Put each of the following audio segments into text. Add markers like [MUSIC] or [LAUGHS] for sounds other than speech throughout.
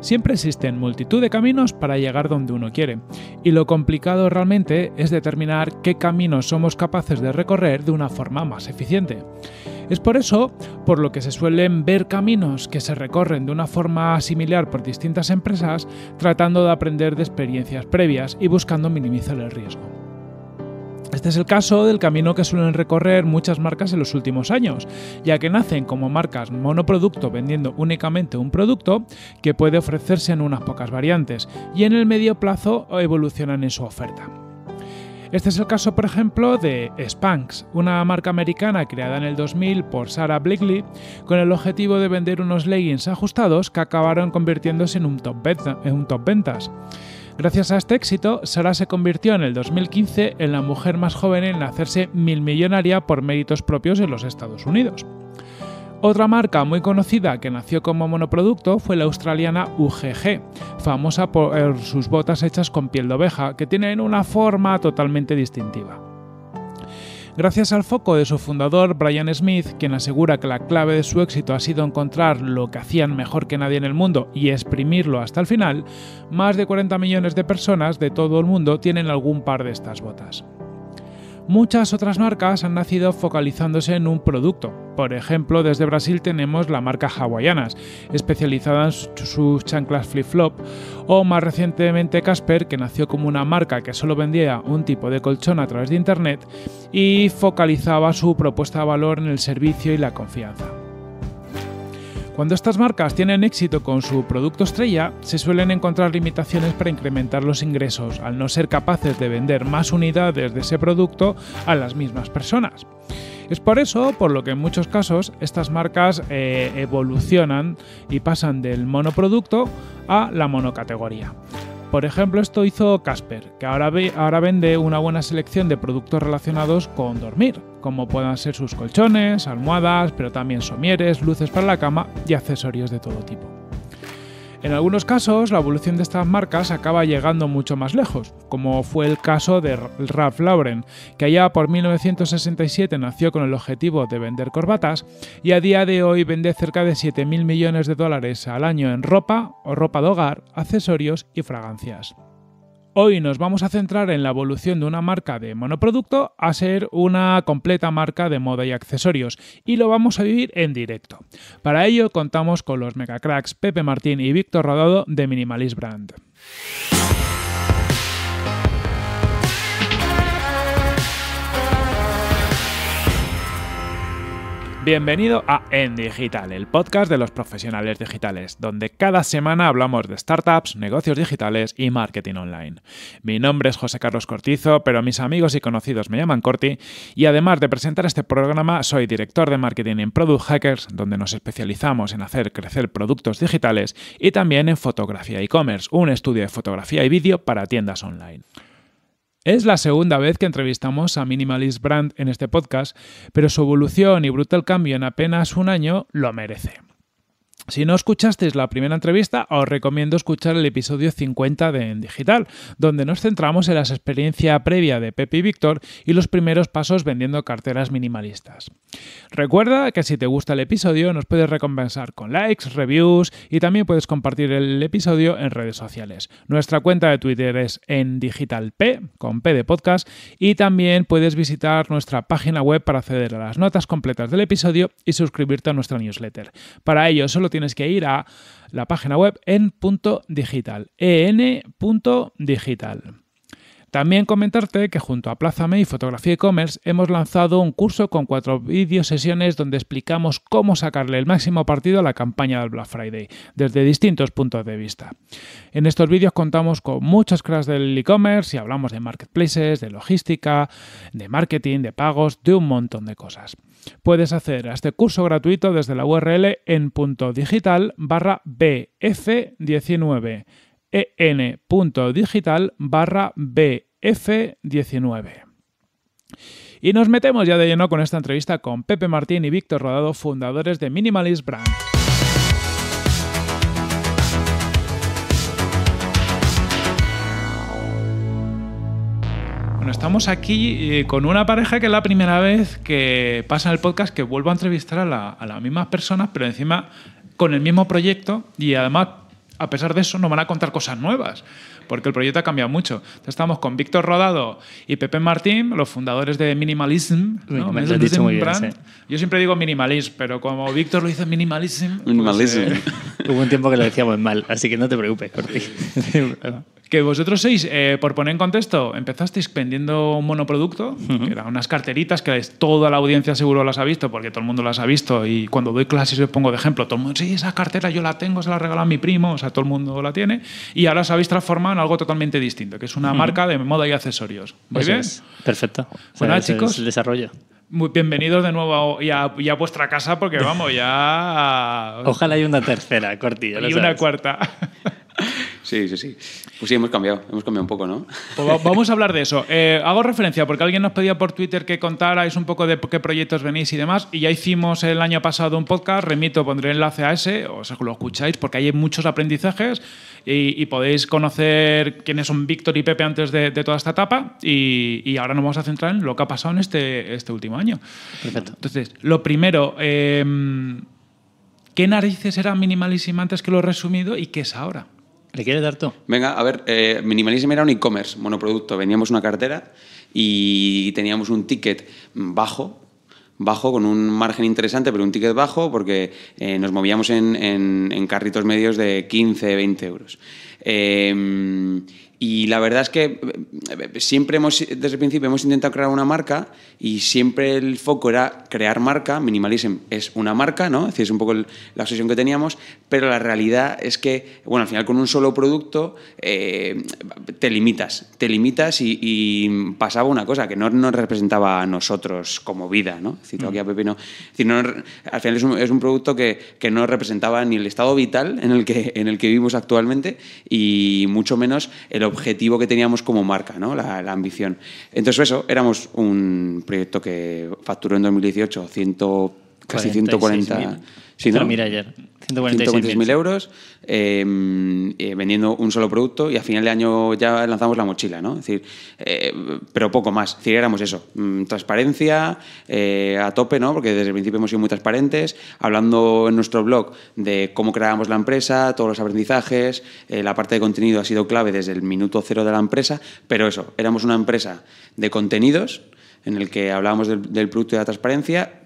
Siempre existen multitud de caminos para llegar donde uno quiere, y lo complicado realmente es determinar qué caminos somos capaces de recorrer de una forma más eficiente. Es por eso por lo que se suelen ver caminos que se recorren de una forma similar por distintas empresas, tratando de aprender de experiencias previas y buscando minimizar el riesgo. Este es el caso del camino que suelen recorrer muchas marcas en los últimos años, ya que nacen como marcas monoproducto vendiendo únicamente un producto que puede ofrecerse en unas pocas variantes y en el medio plazo evolucionan en su oferta. Este es el caso, por ejemplo, de Spanx, una marca americana creada en el 2000 por Sarah Blakely con el objetivo de vender unos leggings ajustados que acabaron convirtiéndose en un top, en un top ventas. Gracias a este éxito, Sarah se convirtió en el 2015 en la mujer más joven en hacerse mil millonaria por méritos propios en los Estados Unidos. Otra marca muy conocida que nació como monoproducto fue la australiana UGG, famosa por sus botas hechas con piel de oveja, que tienen una forma totalmente distintiva gracias al foco de su fundador Brian Smith, quien asegura que la clave de su éxito ha sido encontrar lo que hacían mejor que nadie en el mundo y exprimirlo hasta el final, más de 40 millones de personas de todo el mundo tienen algún par de estas botas. Muchas otras marcas han nacido focalizándose en un producto. Por ejemplo, desde Brasil tenemos la marca Hawaiianas, especializada en sus chanclas flip-flop, o más recientemente Casper, que nació como una marca que solo vendía un tipo de colchón a través de Internet y focalizaba su propuesta de valor en el servicio y la confianza. Cuando estas marcas tienen éxito con su producto estrella, se suelen encontrar limitaciones para incrementar los ingresos, al no ser capaces de vender más unidades de ese producto a las mismas personas. Es por eso por lo que en muchos casos estas marcas eh, evolucionan y pasan del monoproducto a la monocategoría. Por ejemplo, esto hizo Casper, que ahora vende una buena selección de productos relacionados con dormir como puedan ser sus colchones, almohadas, pero también somieres, luces para la cama y accesorios de todo tipo. En algunos casos, la evolución de estas marcas acaba llegando mucho más lejos, como fue el caso de Ralph Lauren, que allá por 1967 nació con el objetivo de vender corbatas y a día de hoy vende cerca de 7.000 millones de dólares al año en ropa o ropa de hogar, accesorios y fragancias. Hoy nos vamos a centrar en la evolución de una marca de monoproducto a ser una completa marca de moda y accesorios, y lo vamos a vivir en directo. Para ello contamos con los megacracks Pepe Martín y Víctor Rodado de Minimalist Brand. Bienvenido a En Digital, el podcast de los profesionales digitales, donde cada semana hablamos de startups, negocios digitales y marketing online. Mi nombre es José Carlos Cortizo, pero mis amigos y conocidos me llaman Corti, y además de presentar este programa, soy director de marketing en Product Hackers, donde nos especializamos en hacer crecer productos digitales, y también en fotografía e-commerce, un estudio de fotografía y vídeo para tiendas online. Es la segunda vez que entrevistamos a Minimalist Brand en este podcast, pero su evolución y brutal cambio en apenas un año lo merece. Si no escuchasteis la primera entrevista, os recomiendo escuchar el episodio 50 de En Digital, donde nos centramos en la experiencia previa de Pepe y Víctor y los primeros pasos vendiendo carteras minimalistas. Recuerda que si te gusta el episodio, nos puedes recompensar con likes, reviews y también puedes compartir el episodio en redes sociales. Nuestra cuenta de Twitter es en digitalp, con P de podcast, y también puedes visitar nuestra página web para acceder a las notas completas del episodio y suscribirte a nuestra newsletter. Para ello, solo tienes tienes que ir a la página web en punto digital, También comentarte que junto a Plazame y Fotografía e-commerce hemos lanzado un curso con cuatro video sesiones donde explicamos cómo sacarle el máximo partido a la campaña del Black Friday desde distintos puntos de vista. En estos vídeos contamos con muchas clases del e-commerce y hablamos de marketplaces, de logística, de marketing, de pagos, de un montón de cosas. Puedes hacer a este curso gratuito desde la URL en punto digital barra BF19 en.digital barra BF19. Y nos metemos ya de lleno con esta entrevista con Pepe Martín y Víctor Rodado, fundadores de Minimalist Brand. estamos aquí eh, con una pareja que es la primera vez que pasa en el podcast que vuelvo a entrevistar a, la, a las mismas personas, pero encima con el mismo proyecto y además, a pesar de eso, nos van a contar cosas nuevas porque el proyecto ha cambiado mucho. estamos con Víctor Rodado y Pepe Martín, los fundadores de Minimalism. ¿no? Me bien, Yo siempre digo minimalism, pero como Víctor lo hizo minimalism... Pues, minimalism. Eh, [LAUGHS] hubo un tiempo que lo decíamos mal, así que no te preocupes, [LAUGHS] Que vosotros seis, eh, por poner en contexto, empezasteis vendiendo un monoproducto, que unas carteritas que toda la audiencia seguro las ha visto, porque todo el mundo las ha visto, y cuando doy clases os pongo de ejemplo, todo el mundo, sí, esa cartera yo la tengo, se la regaló a mi primo, o sea, todo el mundo la tiene, y ahora os habéis transformado algo totalmente distinto, que es una marca de moda y accesorios. ¿Muy Perfecto. Bueno, pues chicos. El desarrollo. Muy bienvenidos de nuevo y a, vuestra casa porque [LAUGHS] vamos, ya... Ojalá haya una tercera, cortilla. y una cuarta. [LAUGHS] Sí, sí, sí. Pues sí, hemos cambiado, hemos cambiado un poco, ¿no? Pues vamos a hablar de eso. [LAUGHS] Eh, hago referencia porque alguien nos pedía por Twitter que contarais un poco de qué proyectos venís y demás, y ya hicimos el año pasado un podcast, remito, pondré enlace a ese, os lo escucháis porque hay muchos aprendizajes y, podéis conocer quiénes son Víctor y Pepe antes de, toda esta etapa y, ahora nos vamos a centrar en lo que ha pasado en este, este último año. Perfecto. Entonces, lo primero, eh, ¿qué narices era minimalísima antes que lo resumido y qué es ahora? ¿Le quiere dar todo Venga, a ver, eh, era un e-commerce, monoproducto. Veníamos una cartera y teníamos un ticket bajo bajo, con un margen interesante, pero un ticket bajo, porque eh, nos movíamos en, en, carritos medios de 15, 20 euros. Eh, y la verdad es que eh, eh, siempre hemos, desde el principio, hemos intentado crear una marca y siempre el foco era crear marca. Minimalism es una marca, ¿no? Es es un poco la obsesión que teníamos, pero la realidad es que, bueno, al final con un solo producto eh, te limitas, te limitas y, pasaba una cosa que no nos representaba a nosotros como vida, ¿no? Cito aquí a no, al final es un, es un producto que, que, no representaba ni el estado vital en el que, en el que vivimos actualmente y mucho menos el objetivo que teníamos como marca, ¿no? la, ambición. Entonces eso, éramos un proyecto que facturó en 2018 100 casi 140. ayer. 146.000 euros eh, eh, vendiendo un solo producto y a final de año ya lanzamos la mochila, ¿no? decir, eh, pero poco más. éramos eso, mm, transparencia a tope, ¿no? Porque desde el principio hemos sido muy transparentes, hablando en nuestro blog de cómo creábamos la empresa, todos los aprendizajes, la parte de contenido ha sido clave desde el minuto cero de la empresa, pero eso, éramos una empresa de contenidos en el que hablábamos del, producto y de la transparencia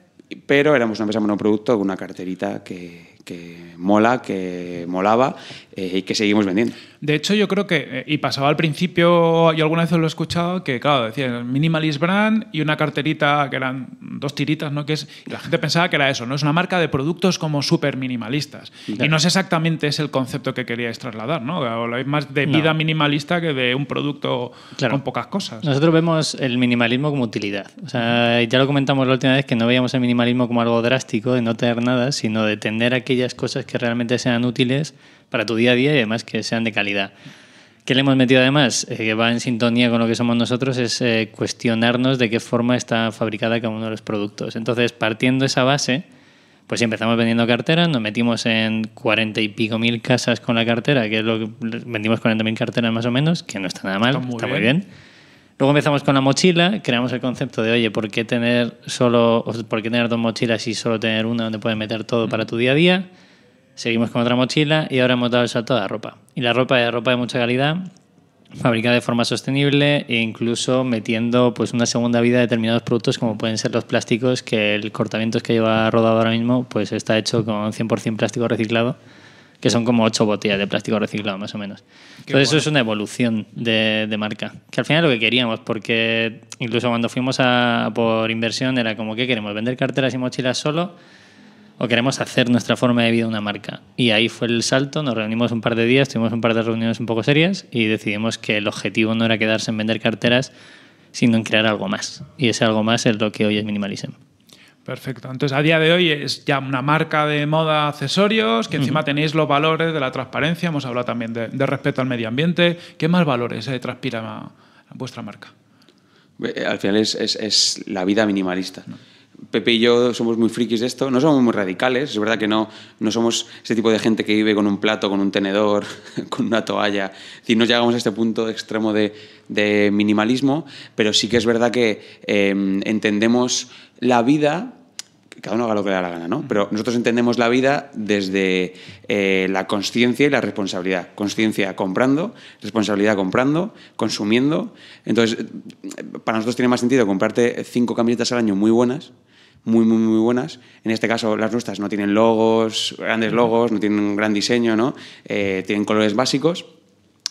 pero éramos una empresa monoproducto con una carterita que, que mola, que molaba eh, y que seguimos vendiendo. De hecho, yo creo que, eh, y pasaba al principio, yo alguna vez lo he escuchado, que claro, decían minimalist brand y una carterita que eran dos tiritas, ¿no? Que es, la gente pensaba que era eso, ¿no? Es una marca de productos como súper minimalistas. Y no es exactamente ese el concepto que queríais trasladar, ¿no? más de vida minimalista que de un producto con pocas cosas. Nosotros vemos el minimalismo como utilidad. O sea, ya lo comentamos la última vez que no veíamos el minimalismo como algo drástico, de no tener nada, sino de tener a cosas que realmente sean útiles para tu día a día y además que sean de calidad. ¿Qué le hemos metido además? Eh, que va en sintonía con lo que somos nosotros, es eh, cuestionarnos de qué forma está fabricada cada uno de los productos. Entonces, partiendo esa base, pues empezamos vendiendo carteras, nos metimos en cuarenta y pico mil casas con la cartera, que es lo que vendimos cuarenta mil carteras más o menos, que no está nada mal, está Muy bien Luego empezamos con la mochila, creamos el concepto de, oye, ¿por qué tener solo, por tener dos mochilas y solo tener una donde puedes meter todo para tu día a día? Seguimos con otra mochila y ahora hemos dado el salto a la ropa. Y la ropa es ropa de mucha calidad, fabricada de forma sostenible e incluso metiendo pues una segunda vida a determinados productos como pueden ser los plásticos, que el cortamiento que lleva rodado ahora mismo pues está hecho con 100% plástico reciclado que son como ocho botellas de plástico reciclado, más o menos. Entonces, eso es una evolución de, marca, que al final es lo que queríamos, porque incluso cuando fuimos por inversión era como, ¿qué queremos? ¿Vender carteras y mochilas solo? ¿O queremos hacer nuestra forma de vida una marca? Y ahí fue el salto, nos reunimos un par de días, tuvimos un par de reuniones un poco serias y decidimos que el objetivo no era quedarse en vender carteras, sino en crear algo más. Y ese algo más es lo que hoy es Minimalism. Perfecto. Entonces, a día de hoy es ya una marca de moda accesorios, que encima tenéis los valores de la transparencia, hemos hablado también de, respeto al medio ambiente. ¿Qué más valores eh, transpira vuestra marca? Eh, al final es, es la vida minimalista. ¿no? Pepe y yo somos muy frikis de esto, no somos muy radicales, es verdad que no, no somos ese tipo de gente que vive con un plato, con un tenedor, [LAUGHS] con una toalla, si no llegamos a este punto extremo de, minimalismo, pero sí que es verdad que eh, entendemos la vida cada uno haga lo que le da la gana, ¿no? Pero nosotros entendemos la vida desde eh, la conciencia y la responsabilidad. Conciencia comprando, responsabilidad comprando, consumiendo. Entonces, eh, para nosotros tiene más sentido comprarte cinco camisetas al año muy buenas, muy, muy, muy buenas. En este caso, las nuestras no tienen logos, grandes logos, no tienen un gran diseño, ¿no? Eh, tienen colores básicos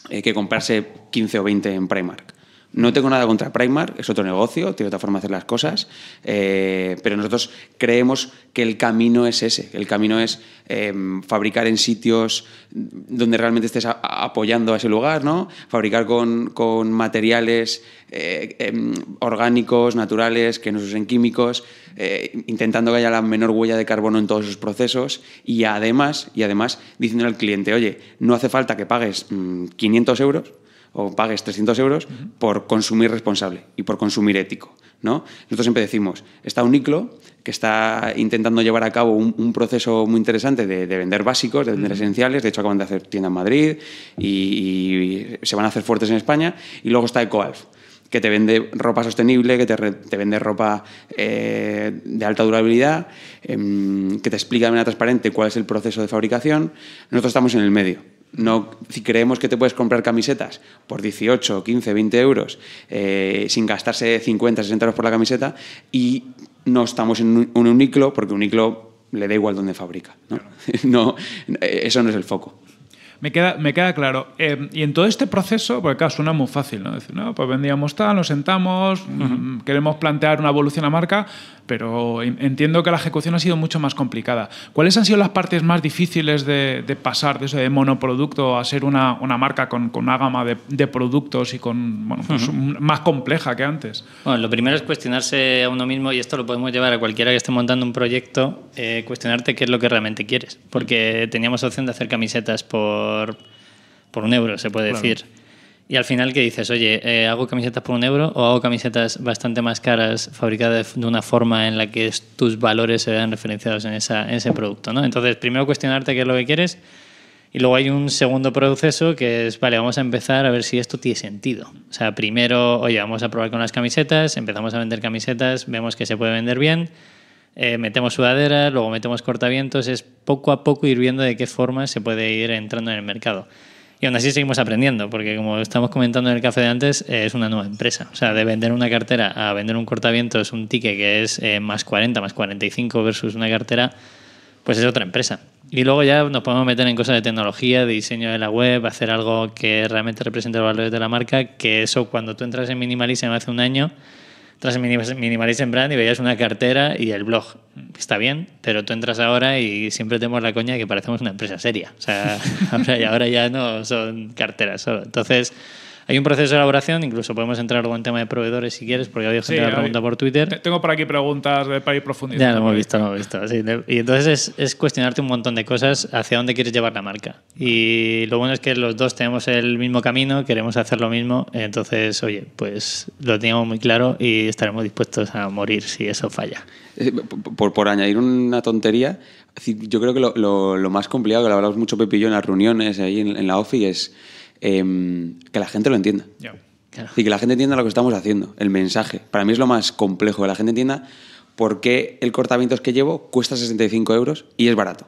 que comprarse 15 o 20 en Primark. No tengo nada contra Primark, es otro negocio, tiene otra forma de hacer las cosas, eh, pero nosotros creemos que el camino es ese, el camino es em, fabricar en sitios donde realmente estés apoyando a ese lugar, ¿no? fabricar con, materiales eh, em, orgánicos, naturales, que no se usen químicos, eh, intentando que haya la menor huella de carbono en todos sus procesos y además, y además diciendo al cliente, oye, no hace falta que pagues 500 mm, euros o pagues 300 euros por consumir responsable y por consumir ético. ¿no? Nosotros siempre decimos, está Uniclo, que está intentando llevar a cabo un, proceso muy interesante de, vender básicos, de vender esenciales. De hecho, acaban de hacer tienda en Madrid y, se van a hacer fuertes en España. Y luego está EcoAlf, que te vende ropa sostenible, que te, vende ropa eh, de alta durabilidad, em, que te explica de manera transparente cuál es el proceso de fabricación. Nosotros estamos en el medio no, si creemos que te puedes comprar camisetas por 18, 15, 20 euros eh, sin gastarse 50, 60 euros por la camiseta y no estamos en un, uniclo porque uniclo le da igual dónde fabrica. ¿no? [LAUGHS] no, eh, eso no es el foco. Me queda, claro. Eh, y en todo este proceso, porque claro, suena muy fácil, ¿no? Decir, no, pues vendíamos tal, nos sentamos, mm, queremos plantear una evolución a marca, pero entiendo que la ejecución ha sido mucho más complicada. ¿Cuáles han sido las partes más difíciles de, pasar de eso de monoproducto a ser una, marca con, una gama de, productos y con pues más compleja que antes? Bueno, lo primero es cuestionarse a uno mismo, y esto lo podemos llevar a cualquiera que esté montando un proyecto, eh, cuestionarte qué es lo que realmente quieres. Porque teníamos opción de hacer camisetas por por, un euro, se puede decir. Y al final, ¿qué dices? Oye, eh, ¿hago camisetas por un euro o hago camisetas bastante más caras, fabricadas de una forma en la que tus valores se vean referenciados en, ese producto? ¿no? Entonces, primero cuestionarte qué es lo que quieres y luego hay un segundo proceso que es, vale, vamos a empezar a ver si esto tiene sentido. O sea, primero, oye, vamos a probar con las camisetas, empezamos a vender camisetas, vemos que se puede vender bien, eh, metemos sudaderas, luego metemos cortavientos, es poco a poco ir viendo de qué forma se puede ir entrando en el mercado. Y aún así seguimos aprendiendo, porque como estamos comentando en el café de antes, eh, es una nueva empresa. O sea, de vender una cartera a vender un cortavientos, un ticket que es eh, más 40, más 45 versus una cartera, pues es otra empresa. Y luego ya nos podemos meter en cosas de tecnología, diseño de la web, hacer algo que realmente represente los valores de la marca, que eso cuando tú entras en Minimalism hace un año tras Minimalist en Brand y veías una cartera y el blog. Está bien, pero tú entras ahora y siempre tenemos la coña de que parecemos una empresa seria. O sea, [LAUGHS] ahora, ya, ahora ya no son carteras solo. Entonces, hay un proceso de elaboración, incluso podemos entrar en tema de proveedores si quieres, porque había gente que ha preguntado por Twitter. Tengo por aquí preguntas para ir profundizando. Ya lo hemos visto, lo hemos visto. y entonces es, cuestionarte un montón de cosas hacia dónde quieres llevar la marca. Y lo bueno es que los dos tenemos el mismo camino, queremos hacer lo mismo, entonces, oye, pues lo tenemos muy claro y estaremos dispuestos a morir si eso falla. Eh, por, por añadir una tontería, yo creo que lo, más complicado, que lo hablamos mucho Pepillo en las reuniones ahí en, en la OFI, es Em, que la gente lo entienda. Y que la gente entienda lo que estamos haciendo, el mensaje. Para mí es lo más complejo, que la gente entienda por qué el cortavientos que llevo cuesta 65 euros y es barato.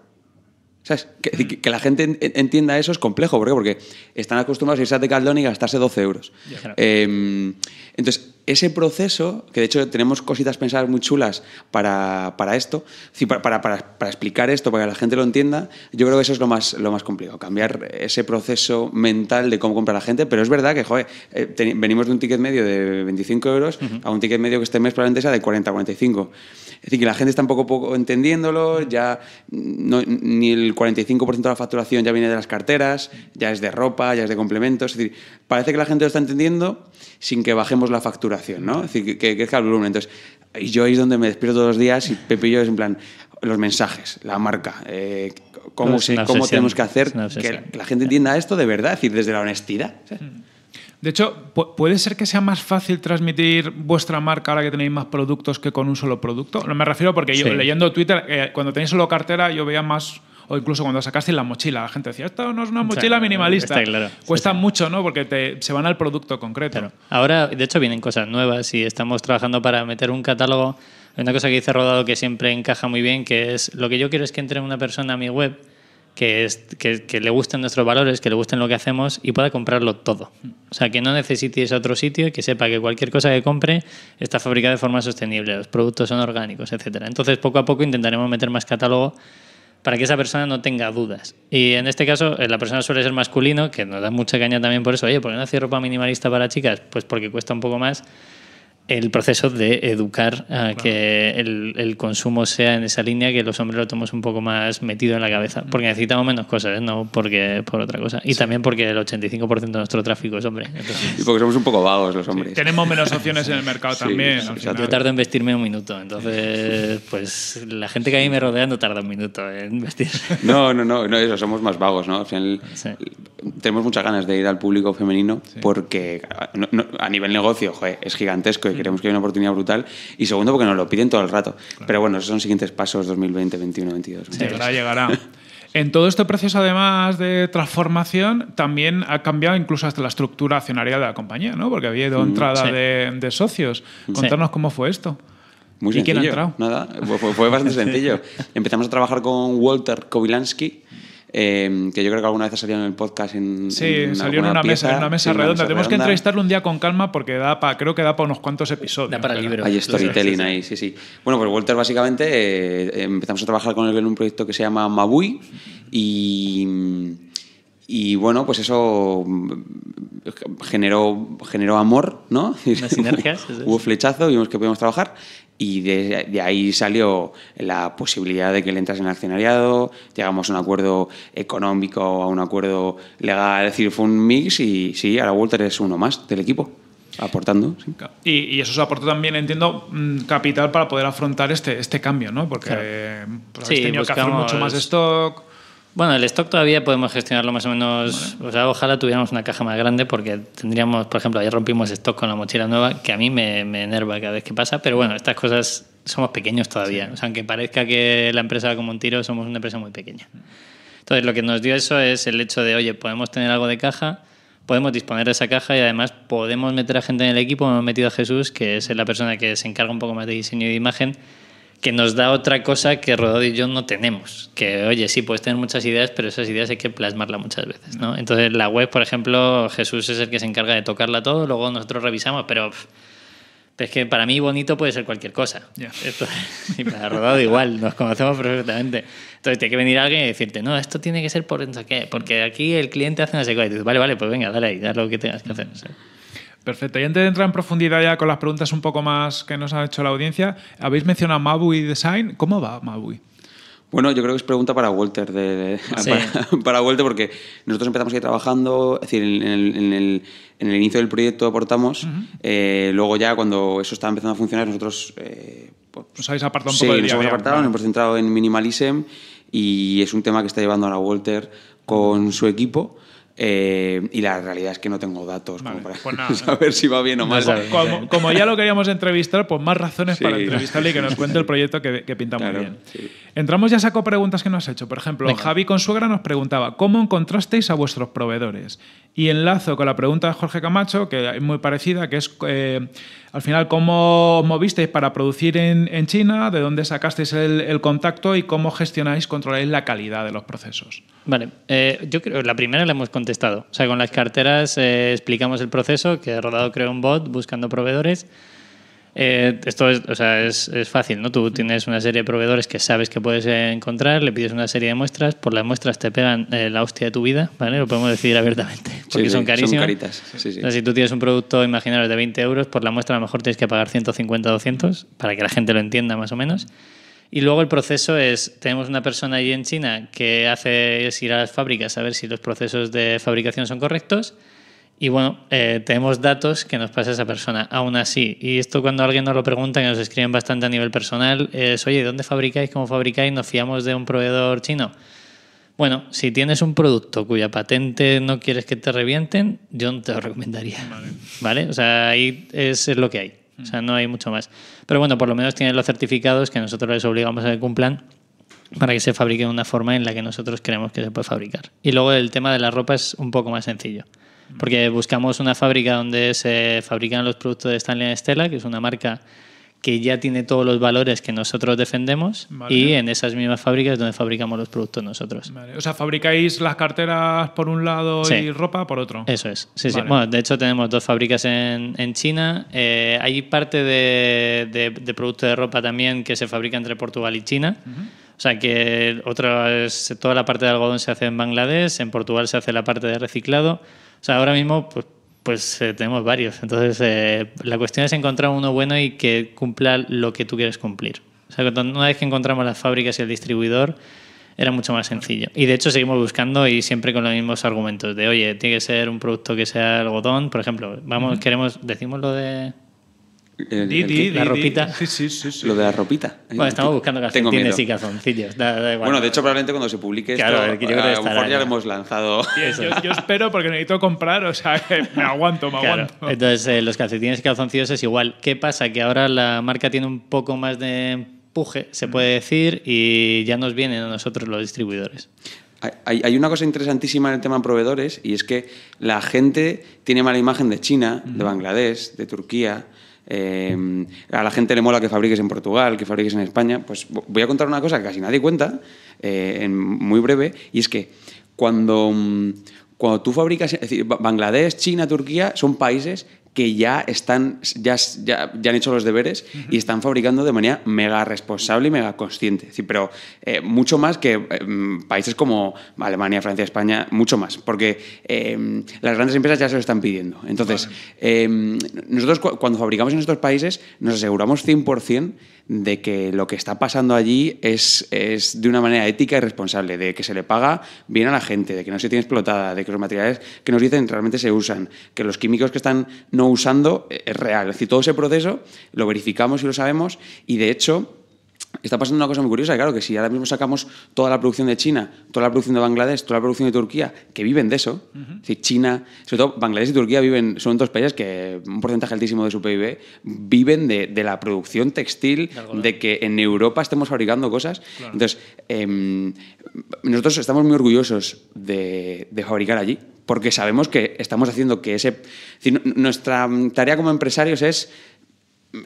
¿Sabes? Mm. Que, la gente entienda eso es complejo. ¿Por qué? Porque están acostumbrados a irse a Decathlon y gastarse 12 euros. Em, entonces, ese proceso, que de hecho tenemos cositas pensadas muy chulas para, para esto, para, para, para, explicar esto, para que la gente lo entienda, yo creo que eso es lo más, lo más complicado, cambiar ese proceso mental de cómo compra la gente, pero es verdad que, eh, venimos de un ticket medio de 25 euros a un ticket medio que este mes probablemente sea de 40 45. Es decir, que la gente está un poco, poco entendiéndolo, ya ni el 45% de la facturación ya viene de las carteras, ya es de ropa, ya es de complementos. Es decir, parece que la gente lo está entendiendo sin que bajemos la facturación, ¿no? Es decir, que, es crezca el volumen. Entonces, y yo ahí es donde me despierto todos los días y Pepillo es en plan, los mensajes, la marca, eh, cómo, tenemos que hacer que la, gente entienda esto de verdad, es decir, desde la honestidad. ¿sabes? Mm. De hecho, ¿puede ser que sea más fácil transmitir vuestra marca ahora que tenéis más productos que con un solo producto? No me refiero porque yo leyendo Twitter, eh, cuando tenéis solo cartera, yo veía más o incluso cuando sacaste la mochila, la gente decía, esto no es una mochila minimalista. Cuesta mucho, ¿no? Porque te, se van al producto concreto. Ahora, de hecho, vienen cosas nuevas y estamos trabajando para meter un catálogo. Una cosa que dice Rodado que siempre encaja muy bien, que es, lo que yo quiero es que entre una persona a mi web que, que, le gusten nuestros valores, que le gusten lo que hacemos y pueda comprarlo todo. O sea, que no necesite ese otro sitio y que sepa que cualquier cosa que compre está fabricada de forma sostenible, los productos son orgánicos, etc. Entonces, poco a poco intentaremos meter más catálogo para que esa persona no tenga dudas. Y en este caso, eh, la persona suele ser masculino, que nos da mucha caña también por eso. Oye, ¿por qué no ropa minimalista para chicas? Pues porque cuesta un poco más el proceso de educar a que el, consumo sea en esa línea, que los hombres lo tomemos un poco más metido en la cabeza, porque necesitamos menos cosas, ¿eh? no porque por otra cosa. Y también porque el 85% de nuestro tráfico es hombre. Y porque somos un poco vagos los hombres. Tenemos menos opciones en el mercado [LAUGHS] también. Yo tardo en vestirme un minuto, entonces pues la gente que a mí me rodea no tarda un minuto en vestirse. [LAUGHS] No, no, no, no eso, somos más vagos, ¿no? tenemos muchas ganas de ir al público femenino porque a nivel negocio, es gigantesco creemos que hay una oportunidad brutal. Y segundo, porque nos lo piden todo el rato. Pero bueno, esos son siguientes pasos 2020, 2021, 22. Sí, llegará, llegará. En todo este Precios, además de transformación, también ha cambiado incluso hasta la estructura accionaria de la compañía, ¿no? Porque había ido entrada de, socios. Contarnos cómo fue esto. Muy ¿Y quién ha entrado? Nada, fue, bastante [LAUGHS] sencillo. Empezamos a trabajar con Walter Kobilansky, Em, que yo creo que alguna vez salió en el podcast. En, sí, salió en una, mesa, en una mesa redonda. Tenemos que entrevistarlo un día con calma porque da para creo que da para unos cuantos episodios. Da para libros. Hay storytelling ahí, sí, sí. Bueno, pues Walter básicamente eh, eh, empezamos a trabajar con él en un proyecto que se llama Mabui y... Y bueno, pues eso mm, generó, generó amor, ¿no? [LAUGHS] Hubo flechazo, vimos que podíamos trabajar y de, ahí salió la posibilidad de que le entras en accionariado, llegamos a un acuerdo económico, a un acuerdo legal, es decir, fue un mix y sí, ahora Walter es uno más del equipo. Aportando. Y, eso se aportó también, entiendo, mm, capital para poder afrontar este, este cambio, ¿no? Porque claro. Pues, tenido que hacer mucho más stock. Bueno, el stock todavía podemos gestionarlo más o menos. O sea, ojalá tuviéramos una caja más grande porque tendríamos, por ejemplo, ayer rompimos stock con la mochila nueva, que a mí me, enerva cada vez que pasa, pero bueno, estas cosas somos pequeños todavía. O sea, aunque parezca que la empresa va como un tiro, somos una empresa muy pequeña. Entonces, lo que nos dio eso es el hecho de, oye, podemos tener algo de caja, podemos disponer de esa caja y además podemos meter a gente en el equipo. Hemos metido a Jesús, que es la persona que se encarga un poco más de diseño y de imagen que nos da otra cosa que Rodado y yo no tenemos. Que, oye, sí, puedes tener muchas ideas, pero esas ideas hay que plasmarlas muchas veces, ¿no? Entonces, la web, por ejemplo, Jesús es el que se encarga de tocarla todo, luego nosotros revisamos, pero... es que para mí bonito puede ser cualquier cosa. [LAUGHS] y para Rodado igual, nos conocemos perfectamente. Entonces tiene que venir alguien y decirte, no, esto tiene que ser por dentro qué, porque aquí el cliente hace una secuencia. Y dices, vale, vale, pues venga, dale ahí, haz lo que tengas que hacer. Perfecto. Y antes de entrar en profundidad ya con las preguntas un poco más que nos ha hecho la audiencia, habéis mencionado Mabui Design. ¿Cómo va Mabui? Bueno, yo creo que es pregunta para Walter, [LAUGHS] para, porque nosotros empezamos ahí trabajando, es decir, en el, inicio del proyecto aportamos, eh, luego ya cuando eso estaba empezando a funcionar, nosotros... Eh, nos pues, habéis apartado un poco sí, nos hemos apartado, nos hemos centrado en Minimalism y es un tema que está llevando ahora Walter con su equipo eh, y la realidad es que no tengo datos como para pues [LAUGHS] saber si va bien o mal. como, ya lo queríamos entrevistar, pues más razones para entrevistarle y que nos cuente el proyecto que, que pinta muy bien. Entramos ya saco preguntas que nos has hecho. Por ejemplo, Venga. Javi Consuegra nos preguntaba, ¿cómo encontrasteis a vuestros proveedores? Y enlazo con la pregunta de Jorge Camacho, que es muy parecida, que es eh, al final cómo movisteis para producir en, China, de dónde sacasteis el, contacto y cómo gestionáis, controláis la calidad de los procesos. Vale, eh, yo creo la primera la hemos contestado. O sea, con las carteras eh, explicamos el proceso, que he rodado creo un bot buscando proveedores. Eh, esto es, fácil, ¿no? Tú tienes una serie de proveedores que sabes que puedes encontrar, le pides una serie de muestras, por las muestras te pegan eh, la hostia de tu vida, ¿vale? Lo podemos decir abiertamente, porque son carísimas. Son caritas. si tú tienes un producto, imaginario de 20 euros, por la muestra a lo mejor tienes que pagar 150, 200, para que la gente lo entienda más o menos. Y luego el proceso es, tenemos una persona allí en China que hace ir a las fábricas a ver si los procesos de fabricación son correctos y bueno, eh, tenemos datos que nos pasa esa persona, aún así. Y esto cuando alguien nos lo pregunta, que nos escriben bastante a nivel personal, es, oye, ¿dónde fabricáis? ¿Cómo fabricáis? ¿Nos fiamos de un proveedor chino? Bueno, si tienes un producto cuya patente no quieres que te revienten, yo no te lo recomendaría. Vale. O sea, ahí es, lo que hay. O sea, no hay mucho más. Pero bueno, por lo menos tienen los certificados que nosotros les obligamos a que cumplan para que se fabrique de una forma en la que nosotros creemos que se puede fabricar. Y luego el tema de la ropa es un poco más sencillo porque buscamos una fábrica donde se fabrican los productos de Stanley Estela, que es una marca que ya tiene todos los valores que nosotros defendemos y en esas mismas fábricas donde fabricamos los productos nosotros. O sea, fabricáis las carteras por un lado y ropa por otro. Eso es. de hecho tenemos dos fábricas en, China. Eh, hay parte de, de productos de ropa también que se fabrica entre Portugal y China. O sea que otra toda la parte de algodón se hace en Bangladesh, en Portugal se hace la parte de reciclado. O sea, ahora mismo pues, pues tenemos varios. Entonces, eh, la cuestión es encontrar uno bueno y que cumpla lo que tú quieres cumplir. O sea, una vez que encontramos las fábricas y el distribuidor, era mucho más sencillo. Y de hecho seguimos buscando y siempre con los mismos argumentos de, oye, tiene que ser un producto que sea algodón, por ejemplo, vamos, queremos, decimos lo de la ropita. Sí, sí, sí, Lo de la ropita. Bueno, eh, estamos buscando calcetines y calzoncillos. Bueno, de hecho, probablemente cuando se publique claro, a lo mejor ya lo hemos lanzado. [LAUGHS] Yo, espero porque necesito comprar, o sea, me aguanto, me aguanto. Entonces, eh, los calcetines y calzoncillos es igual. ¿Qué pasa? Que ahora la marca tiene un poco más de empuje, se puede mm. decir, y ya nos vienen a nosotros los distribuidores. Hay, una cosa interesantísima en el tema proveedores y es que la gente tiene mala imagen de China, de Bangladesh, de Turquía, eh, a la gente le mola que fabriques en Portugal, que fabriques en España. Pues voy a contar una cosa que casi nadie cuenta, eh, en muy breve, y es que cuando, mm, cuando tú fabricas, es decir, Bangladesh, China, Turquía, son países que ya están, ya, ya, han hecho los deberes y están fabricando de manera mega responsable y mega consciente. sí pero eh, mucho más que eh, países como Alemania, Francia, España, mucho más, porque em, las grandes empresas ya se lo están pidiendo. Entonces, em, nosotros cuando fabricamos en estos países nos aseguramos 100% de que lo que está pasando allí es, de una manera ética y responsable, de que se le paga bien a la gente, de que no se tiene explotada, de que los materiales que nos dicen realmente se usan, que los químicos que están no usando eh, es real. Es decir, todo ese proceso lo verificamos y lo sabemos y de hecho está pasando una cosa muy curiosa, claro, que si ahora mismo sacamos toda la producción de China, toda la producción de Bangladesh, toda la producción de Turquía, que viven de eso, China, sobre todo Bangladesh y Turquía viven, son dos países que un porcentaje altísimo de su PIB viven de, la producción textil, de, que en Europa estemos fabricando cosas. Entonces, em, nosotros estamos muy orgullosos de, fabricar allí, porque sabemos que estamos haciendo que ese... nuestra tarea como empresarios es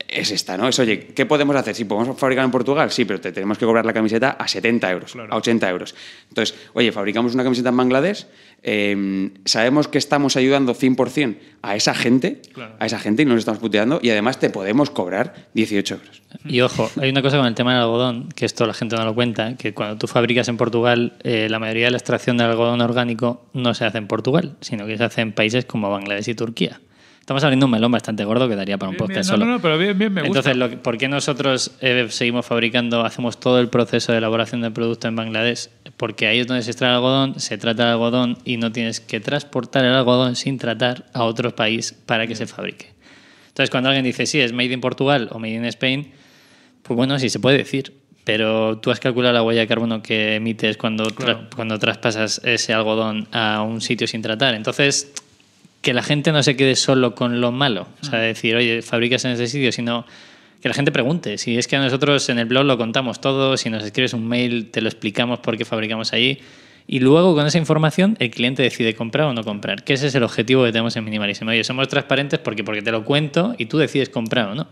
es esta, ¿no? Es, oye, ¿qué podemos hacer? Si podemos fabricar en Portugal, sí, pero te tenemos que cobrar la camiseta a 70 euros, a 80 euros. Entonces, oye, fabricamos una camiseta en Bangladesh, em, sabemos que estamos ayudando 100% a esa gente, a esa gente y no nos estamos puteando, y además te podemos cobrar 18 euros. Y ojo, hay una cosa con el tema del algodón, que esto la gente no lo cuenta, que cuando tú fabricas en Portugal, eh, la mayoría de la extracción del algodón orgánico no se hace en Portugal, sino que se hace en países como Bangladesh y Turquía. Estamos abriendo un melón bastante gordo que daría para un podcast no, solo. No, no, pero bien, bien me Entonces, ¿por qué nosotros eh, seguimos fabricando, hacemos todo el proceso de elaboración del producto en Bangladesh? Porque ahí es donde se extrae el algodón, se trata el algodón y no tienes que transportar el algodón sin tratar a otro país para que se fabrique. Entonces, cuando alguien dice, sí, es made in Portugal o made in Spain, pues bueno, sí se puede decir, pero tú has calculado la huella de carbono que emites cuando, cuando traspasas ese algodón a un sitio sin tratar. Entonces, que la gente no se quede solo con lo malo. O sea, mm. decir, oye, fabricas en ese sitio, sino que la gente pregunte. Si es que a nosotros en el blog lo contamos todo, si nos escribes un mail, te lo explicamos por qué fabricamos allí. Y luego con esa información el cliente decide comprar o no comprar, que ese es el objetivo que tenemos en minimalismo Oye, somos transparentes porque, porque te lo cuento y tú decides comprar o no.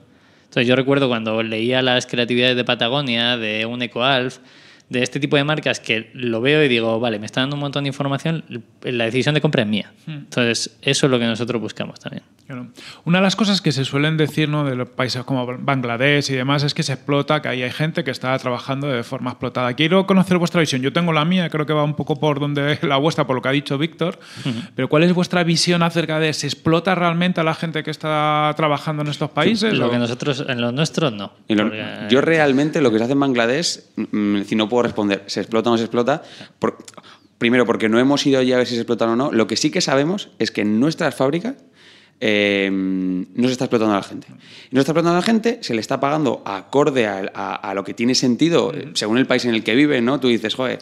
Entonces yo recuerdo cuando leía las creatividades de Patagonia, de un EcoAlf, de este tipo de marcas que lo veo y digo, vale, me está dando un montón de información, la decisión de compra es mía. Hmm. Entonces, eso es lo que nosotros buscamos también. Una de las cosas que se suelen decir de los países como Bangladesh y demás es que se explota, que ahí hay gente que está trabajando de forma explotada. Quiero conocer vuestra visión. Yo tengo la mía, creo que va un poco por donde [LAUGHS] la vuestra, por lo que ha dicho Víctor, pero ¿cuál es vuestra visión acerca de si explota realmente a la gente que está trabajando en estos países? lo que nosotros, en los nuestros no. Yo realmente lo que se hace en Bangladesh, mm, si no puedo responder, ¿se explota o no se explota? primero, porque no hemos ido ya a ver si se explota o no. Lo que sí que sabemos es que en nuestras fábricas Em, no se está explotando a la gente. No se está explotando a la gente, se le está pagando acorde a, lo que tiene sentido eh, según el país en el que vive, ¿no? Tú dices, joder,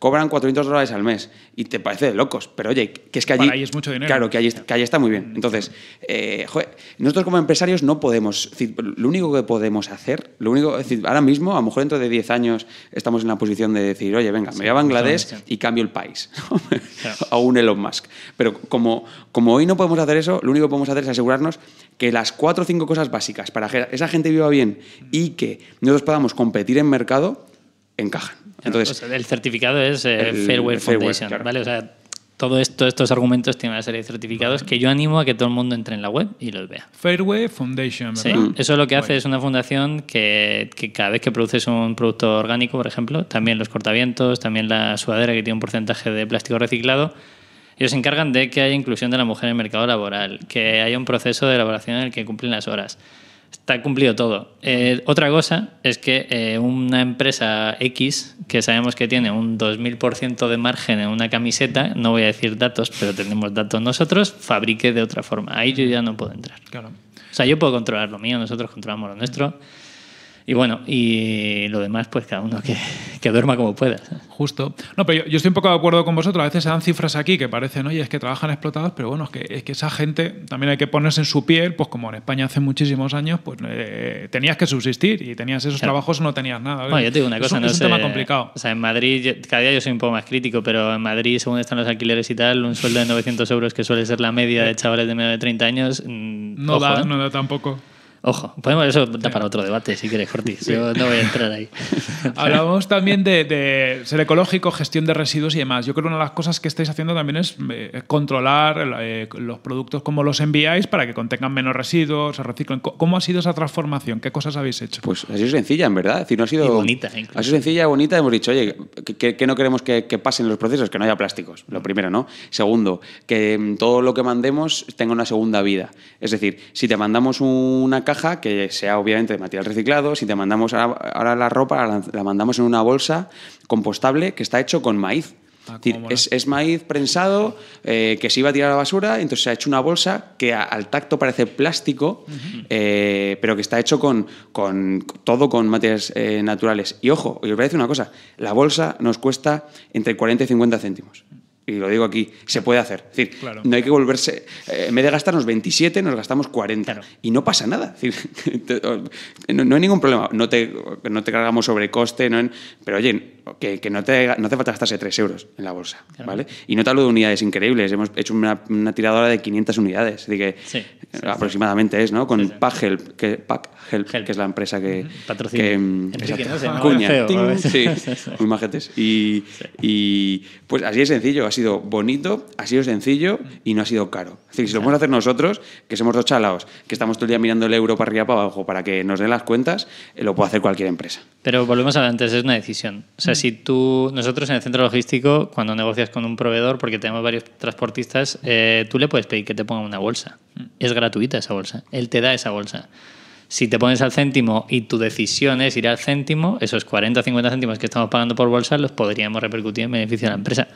cobran 400 dólares al mes y te parece de locos, pero oye, que es que allí... es mucho dinero. Claro, que allí, está muy bien. Entonces, eh, nosotros como empresarios no podemos, lo único que podemos hacer, lo único, decir, ahora mismo, a lo mejor dentro de 10 años estamos en la posición de decir, oye, venga, me voy a Bangladesh y cambio el país, aún [LAUGHS] un Elon Musk. Pero como, como hoy no podemos hacer eso, lo único que podemos hacer es asegurarnos que las cuatro o cinco cosas básicas para que esa gente viva bien y que nosotros podamos competir en mercado, encajan. Entonces, el certificado es eh, Fairway Foundation, ¿vale? O sea, todos esto, estos argumentos tienen una serie de certificados que yo animo a que todo el mundo entre en la web y los vea. Fairway Foundation, Sí, mm. eso lo que hace es una fundación que, que, cada vez que produces un producto orgánico, por ejemplo, también los cortavientos, también la sudadera que tiene un porcentaje de plástico reciclado, ellos se encargan de que haya inclusión de la mujer en el mercado laboral, que haya un proceso de elaboración en el que cumplen las horas. Está cumplido todo. Eh, otra cosa es que eh, una empresa X, que sabemos que tiene un 2000% de margen en una camiseta, no voy a decir datos, pero tenemos datos nosotros, fabrique de otra forma. Ahí yo ya no puedo entrar. Claro. O sea, yo puedo controlar lo mío, nosotros controlamos lo nuestro y bueno, y lo demás, pues cada uno que, duerma como pueda. Justo. No, pero yo, estoy un poco de acuerdo con vosotros. A veces se dan cifras aquí que parecen, oye, es que trabajan explotados, pero bueno, es que, es que esa gente también hay que ponerse en su piel, pues como en España hace muchísimos años, pues eh, tenías que subsistir y tenías esos trabajos o no tenías nada. yo digo una cosa, es un, tema complicado. O sea, en Madrid, cada día yo soy un poco más crítico, pero en Madrid, según están los alquileres y tal, un sueldo de 900 euros, que suele ser la media de eh. chavales de menos de 30 años. Mm, no, da, ¿eh? no da tampoco. Ojo, podemos, eso para otro debate, si quieres, Corti. Yo no voy a entrar ahí. [LAUGHS] Hablamos también de, ser ecológico, gestión de residuos y demás. Yo creo que una de las cosas que estáis haciendo también es eh, controlar eh, los productos como los enviáis para que contengan menos residuos, se reciclen. ¿Cómo ha sido esa transformación? ¿Qué cosas habéis hecho? Pues así sido sencilla, en verdad. Es no ha sido, y bonita. Incluso. sido sencilla, bonita. Hemos dicho, oye, que, no queremos que, pasen los procesos, que no haya plásticos, lo primero, ¿no? Segundo, que todo lo que mandemos tenga una segunda vida. Es decir, si te mandamos una caja que sea obviamente material reciclado. Si te mandamos ahora, la ropa, la, mandamos en una bolsa compostable que está hecho con maíz. Ah, es, maíz prensado eh, que se iba a tirar a la basura, entonces se ha hecho una bolsa que al tacto parece plástico, eh, pero que está hecho con, todo con materias eh, naturales. Y ojo, os voy a decir una cosa, la bolsa nos cuesta entre 40 y 50 céntimos y lo digo aquí, se puede hacer. decir, no hay que volverse. Eh, en vez de gastarnos 27, nos gastamos 40. Y no pasa nada. [LAUGHS] no, hay ningún problema. No te, no te cargamos sobrecoste. No en, pero oye, que, que, no, te, no hace falta gastarse 3 euros en la bolsa. ¿vale? Y no te hablo de unidades increíbles. Hemos hecho una, tiradora de 500 unidades. Así que aproximadamente es, ¿no? Con Pagel, que, pack, Help, que es la empresa que... Patrocina. Que, mm, Cuña. sí, [LAUGHS] muy majetes. Y, pues así es sencillo, ha sido bonito, ha sido sencillo y no ha sido caro. Es decir, si lo podemos hacer nosotros, que somos dos chalaos, que estamos todo el día mirando el euro para arriba para abajo para que nos den las cuentas, eh, lo puede hacer cualquier empresa. Pero volvemos a antes, es una decisión. O sea, mm. si tú, nosotros en el centro logístico, cuando negocias con un proveedor, porque tenemos varios transportistas, eh, tú le puedes pedir que te ponga una bolsa. Mm. Es gratuita esa bolsa. Él te da esa bolsa. Si te pones al céntimo y tu decisión es ir al céntimo, esos 40 o 50 céntimos que estamos pagando por bolsa los podríamos repercutir en beneficio de la empresa.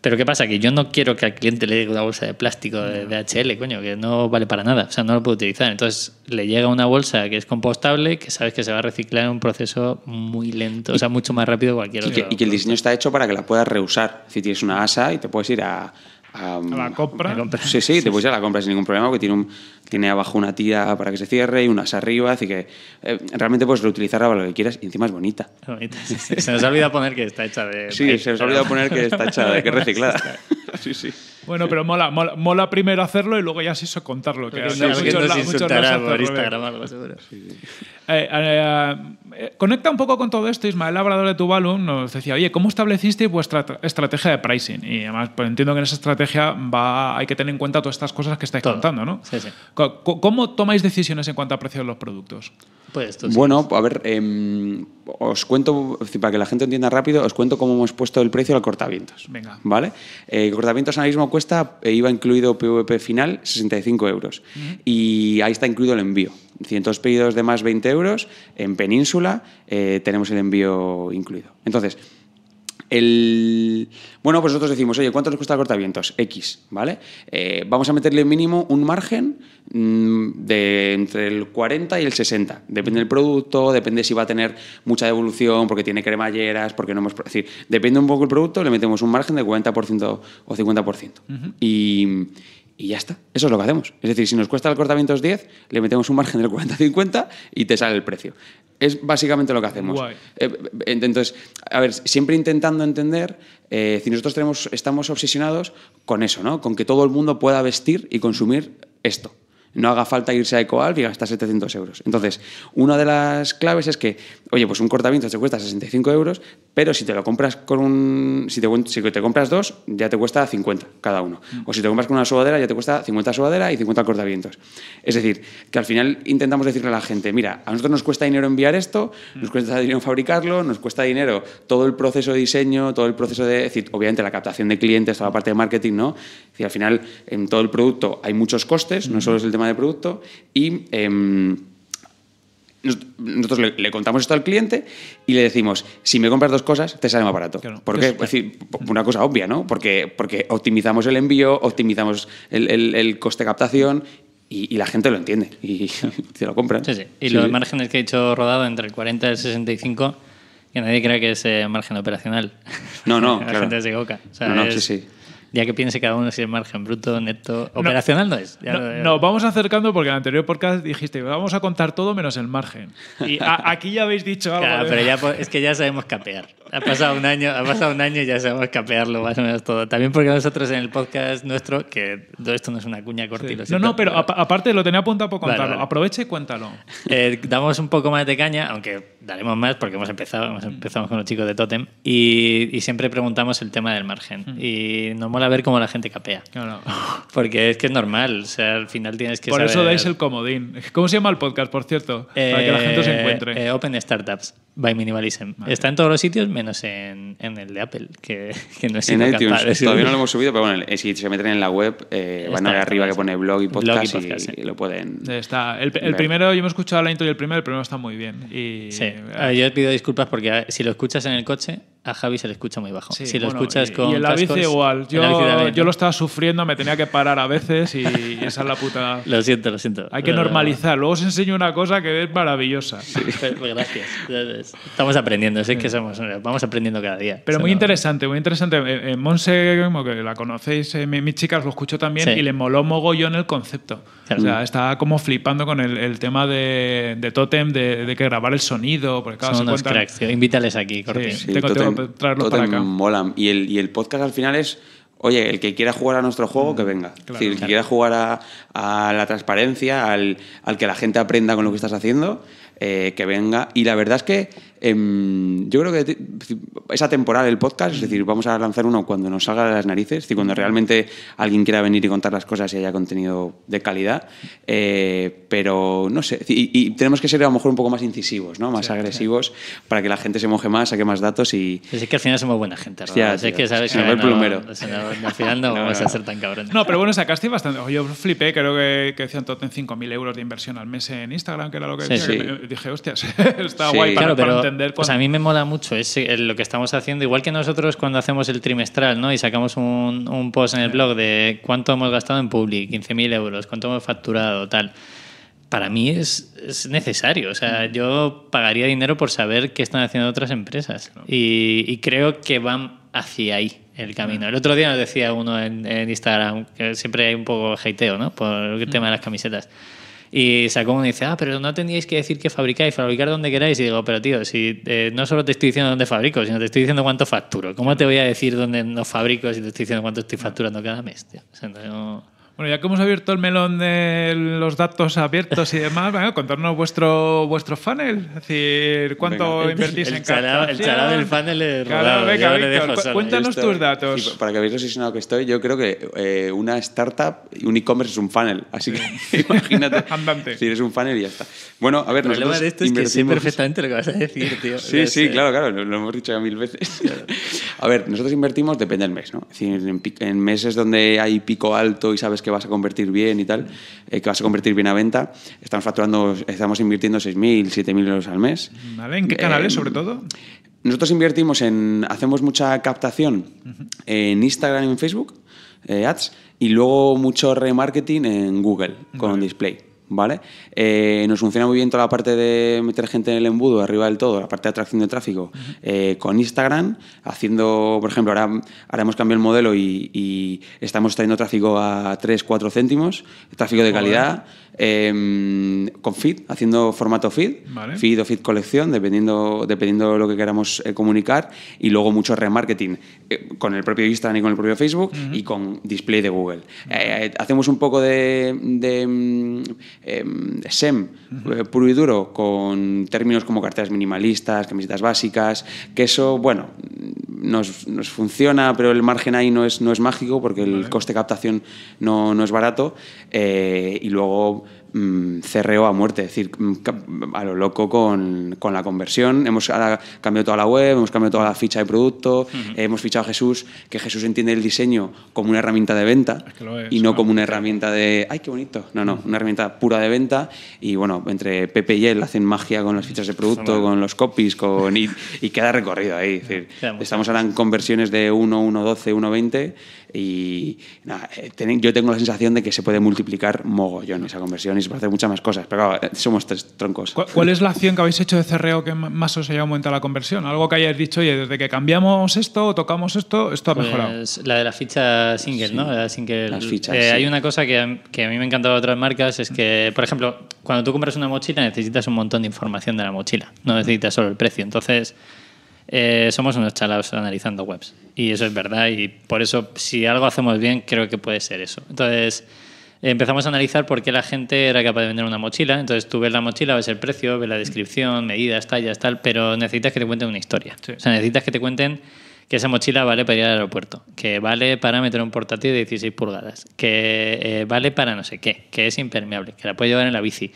Pero ¿qué pasa? Que yo no quiero que al cliente le llegue una bolsa de plástico de DHL, coño, que no vale para nada, o sea, no lo puedo utilizar. Entonces le llega una bolsa que es compostable, que sabes que se va a reciclar en un proceso muy lento, o sea, mucho más rápido que cualquier y otro. y que el diseño está hecho para que la puedas reusar. Si tienes una asa y te puedes ir a, la compra. a, la compra. Sí, sí, te puedes ir a la compra sin ningún problema porque tiene un, tiene abajo una tira para que se cierre y unas arriba, así que eh, realmente puedes reutilizarla para lo que quieras y encima es bonita. Se nos ha poner que está hecha de... Sí, se nos ha olvidado poner que está hecha de... que reciclada. sí, sí. Bueno, pero mola, mola, primero hacerlo y luego ya se hizo contarlo. Que por Instagram algo, eh, eh, conecta un poco con todo esto, Ismael Labrador de Tuvalu nos decía, oye, ¿cómo estableciste vuestra estrategia de pricing? Y además, pues entiendo que en esa estrategia va, hay que tener en cuenta todas estas cosas que estáis contando, ¿no? Sí, sí. ¿Cómo tomáis decisiones en cuanto a precios de los productos? Pues Bueno, a ver, em, os cuento, para que la gente entienda rápido, os cuento cómo hemos puesto el precio al cortavientos. Venga. ¿Vale? el cortavientos ahora mismo cuesta, eh, iba incluido PVP final, 65 euros. Y ahí está incluido el envío. 100 pedidos de más 20 euros, en península eh, tenemos el envío incluido. Entonces, el... Bueno, pues nosotros decimos, oye, ¿cuánto nos cuesta el cortavientos? X, ¿vale? Eh, vamos a meterle mínimo un margen mm, de entre el 40 y el 60. Depende del producto, depende si va a tener mucha devolución, porque tiene cremalleras, porque no hemos... Es decir, depende un poco el producto, le metemos un margen de 40% o 50%. Y y ya está. Eso es lo que hacemos. Es decir, si nos cuesta el es 10, le metemos un margen del 40-50 y te sale el precio. Es básicamente lo que hacemos. Eh, entonces, a ver, siempre intentando entender eh, si nosotros tenemos, estamos obsesionados con eso, ¿no? Con que todo el mundo pueda vestir y consumir esto. No haga falta irse a EcoAlf y gastar 700 euros. Entonces, una de las claves es que oye, pues un cortavientos te cuesta 65 euros, pero si te lo compras con un. Si te, compras dos, ya te cuesta 50 cada uno. Mm. O si te compras con una sudadera, ya te cuesta 50 sobadera y 50 cortavientos. Es decir, que al final intentamos decirle a la gente, mira, a nosotros nos cuesta dinero enviar esto, mm. nos cuesta dinero fabricarlo, nos cuesta dinero todo el proceso de diseño, todo el proceso de. Decir, obviamente la captación de clientes, toda la parte de marketing, ¿no? Es decir, al final en todo el producto hay muchos costes, no mm. solo es el tema de producto, y. Em, nosotros le, contamos esto al cliente y le decimos, si me compras dos cosas, te sale más barato. porque, es decir, una cosa obvia, ¿no? Porque, porque optimizamos el envío, optimizamos el, el, coste de captación y, la gente lo entiende y se [LAUGHS] lo compra Sí, sí. Y los márgenes que he hecho rodado entre el 40 y el 65, que nadie cree que es eh, margen operacional. No, no, [LAUGHS] la gente se equivoca. no, no, sí, sí ya que piense cada uno si es margen bruto, neto. Operacional no, es. no, vamos acercando porque en el anterior podcast dijiste, vamos a contar todo menos el margen. Y aquí ya habéis dicho algo. Claro, pero ya, es que ya sabemos capear. Ha pasado un año, ha pasado un año y ya sabemos capearlo más o menos todo. También porque nosotros en el podcast nuestro, que todo esto no es una cuña corta. No, no, pero aparte lo tenía apuntado por contarlo. Aproveche y cuéntalo. Eh, damos un poco más de caña, aunque daremos más porque hemos empezado, hemos mm. con los chicos de Totem y, siempre preguntamos el tema del margen. Mm. Y a ver cómo la gente capea. [LAUGHS] Porque es que es normal, o sea, al final tienes que Por eso dais el comodín. ¿Cómo se llama el podcast, por cierto? Para que la gente se eh, encuentre. Eh, Open Startups by Minimalism. Está en todos los sitios menos en, en el de Apple, que, [LAUGHS] que no es En iTunes, todavía no lo hemos subido, pero bueno, eh, si se meten en la web, van a ver arriba que pone blog y podcast, y, lo pueden Está. El, primero, yo me he escuchado la intro y el primero, el primero está muy bien. Y... Sí, yo pido disculpas porque si lo escuchas en el coche, a Javi se le escucha muy bajo. si lo escuchas con y el cascos, igual. Yo yo lo estaba sufriendo, me tenía que parar a veces y, esa es la puta. [LAUGHS] lo siento, lo siento. Hay que normalizar. Luego os enseño una cosa que es maravillosa. [LAUGHS] Pues gracias. Estamos aprendiendo, es que somos, vamos aprendiendo cada día. Pero muy interesante, muy interesante. Eh, eh, Monse, como que la conocéis, eh, mis chicas lo escucho también y le moló mogollón el concepto. O sea, estaba como flipando con el, tema de, de Totem, de, que grabar el sonido. Porque Son unos cracks, invítales aquí, tengo, que para acá. Y y el podcast al final es Oye, el que quiera jugar a nuestro juego, que mm, venga. Si el que quiera jugar a, la transparencia, al, que la gente aprenda con lo que estás haciendo, eh, que venga. Y la verdad es que Em, yo creo que es atemporal el podcast, es decir, vamos a lanzar uno cuando nos salga de las narices, es cuando realmente alguien quiera venir y contar las cosas y haya contenido de calidad. Eh, pero no sé, y, tenemos que ser a lo mejor un poco más incisivos, ¿no? más agresivos, para que la gente se moje más, saque más datos y. es que al final somos buena gente, ¿no? que sabes que no, el plumero. No, al final no, [LAUGHS] vamos a ser tan cabrón No, pero bueno, sacaste bastante. Yo flipé, creo que, que decían todo en 5.000 euros de inversión al mes en Instagram, que era lo que decía, dije, hostias, [LAUGHS] está guay para pues a mí me mola mucho es lo que estamos haciendo, igual que nosotros cuando hacemos el trimestral, ¿no? Y sacamos un, post en el blog de cuánto hemos gastado en Public, 15.000 euros, cuánto hemos facturado, tal para mí es, es, necesario. O sea, mm. yo pagaría dinero por saber qué están haciendo otras empresas. Y, creo que van hacia ahí el camino. Mm. El otro día nos decía uno en, Instagram, que siempre hay un poco hateo, ¿no? Por el mm. tema de las camisetas. Y sacó uno y dice, ah, pero no teníais que decir que fabricáis, fabricar donde queráis. Y digo, pero tío, si eh, no solo te estoy diciendo dónde fabrico, sino te estoy diciendo cuánto facturo. ¿Cómo te voy a decir dónde no fabrico si te estoy diciendo cuánto estoy facturando cada mes? O bueno, ya que hemos abierto el melón de los datos abiertos y demás, bueno, contarnos vuestro vuestro funnel. Es decir, cuánto invertís en cada El charado del funnel es claro, venga, Víctor, Cuéntanos tus datos. para que veáis lo asesinado que estoy, yo creo que eh, una startup, y un e-commerce es un funnel. Así que [LAUGHS] imagínate. [LAUGHS] Andante. Si eres un funnel y ya está. Bueno, a ver, El problema de esto es perfectamente lo que vas a decir, tío. sí, sí, claro, claro, lo, hemos dicho ya mil veces. [LAUGHS] a ver, nosotros invertimos depende del mes, ¿no? Es decir, en, en meses donde hay pico alto y sabes que que vas a convertir bien y tal, eh, que vas a convertir bien a venta. Estamos facturando, estamos invirtiendo 6.000, 7.000 euros al mes. ¿En qué canales sobre todo? Eh, nosotros invertimos en, hacemos mucha captación en Instagram y en Facebook, eh, ads, y luego mucho remarketing en Google con display. ¿vale? Eh, nos funciona muy bien toda la parte de meter gente en el embudo, arriba del todo, la parte de atracción de tráfico, eh, con Instagram, haciendo, por ejemplo, ahora, hemos cambiado el modelo y, estamos trayendo tráfico a 3, 4 céntimos, tráfico de calidad. Em, con feed, haciendo formato feed, feed o feed colección, dependiendo, dependiendo lo que queramos eh, comunicar, y luego mucho remarketing eh, con el propio Instagram y con el propio Facebook y con display de Google. Eh, hacemos un poco de, SEM em, e puro y duro con términos como carteras minimalistas, camisetas básicas, que eso, bueno, nos, funciona, pero el margen ahí no es, no es mágico porque el coste de captación no, no es barato. y luego Mm, cerreo a muerte, es decir, mm, a lo loco con, con la conversión. Hemos cambiado toda la web, hemos cambiado toda la ficha de producto, hemos fichado a Jesús, que Jesús entiende el diseño como una herramienta de venta y no, como una herramienta de, ay, qué bonito, no, no, una herramienta pura de venta y bueno, entre Pepe y él hacen magia con las fichas de producto, con los copies, con, y, y queda recorrido ahí. decir, estamos ahora en conversiones de 1, 1, 12, 1, 20 y eh, yo tengo la sensación de que se puede multiplicar mogollón esa conversión y se puede hacer muchas más cosas. Pero claro, eh, somos tres troncos. ¿Cuál es la acción que habéis hecho de cerreo que más os haya aumentado la conversión? Algo que hayáis dicho, oye, desde que cambiamos esto o tocamos esto, esto ha pues, mejorado. La de la ficha single, ¿no? Las fichas. Eh, hay una cosa que, a mí me ha encantado de otras marcas, es que, por ejemplo, cuando tú compras una mochila necesitas un montón de información de la mochila, no necesitas solo el precio. Entonces, eh, somos unos chalados analizando webs. Y eso es verdad. Y por eso, si algo hacemos bien, creo que puede ser eso. Entonces, empezamos a analizar por qué la gente era capaz de vender una mochila. Entonces, tú ves la mochila, ves el precio, ves la descripción, medidas, tallas, tal. Pero necesitas que te cuenten una historia. O sea, necesitas que te cuenten que esa mochila vale para ir al aeropuerto, que vale para meter un portátil de 16 pulgadas, que eh, vale para no sé qué, que es impermeable, que la puede llevar en la bici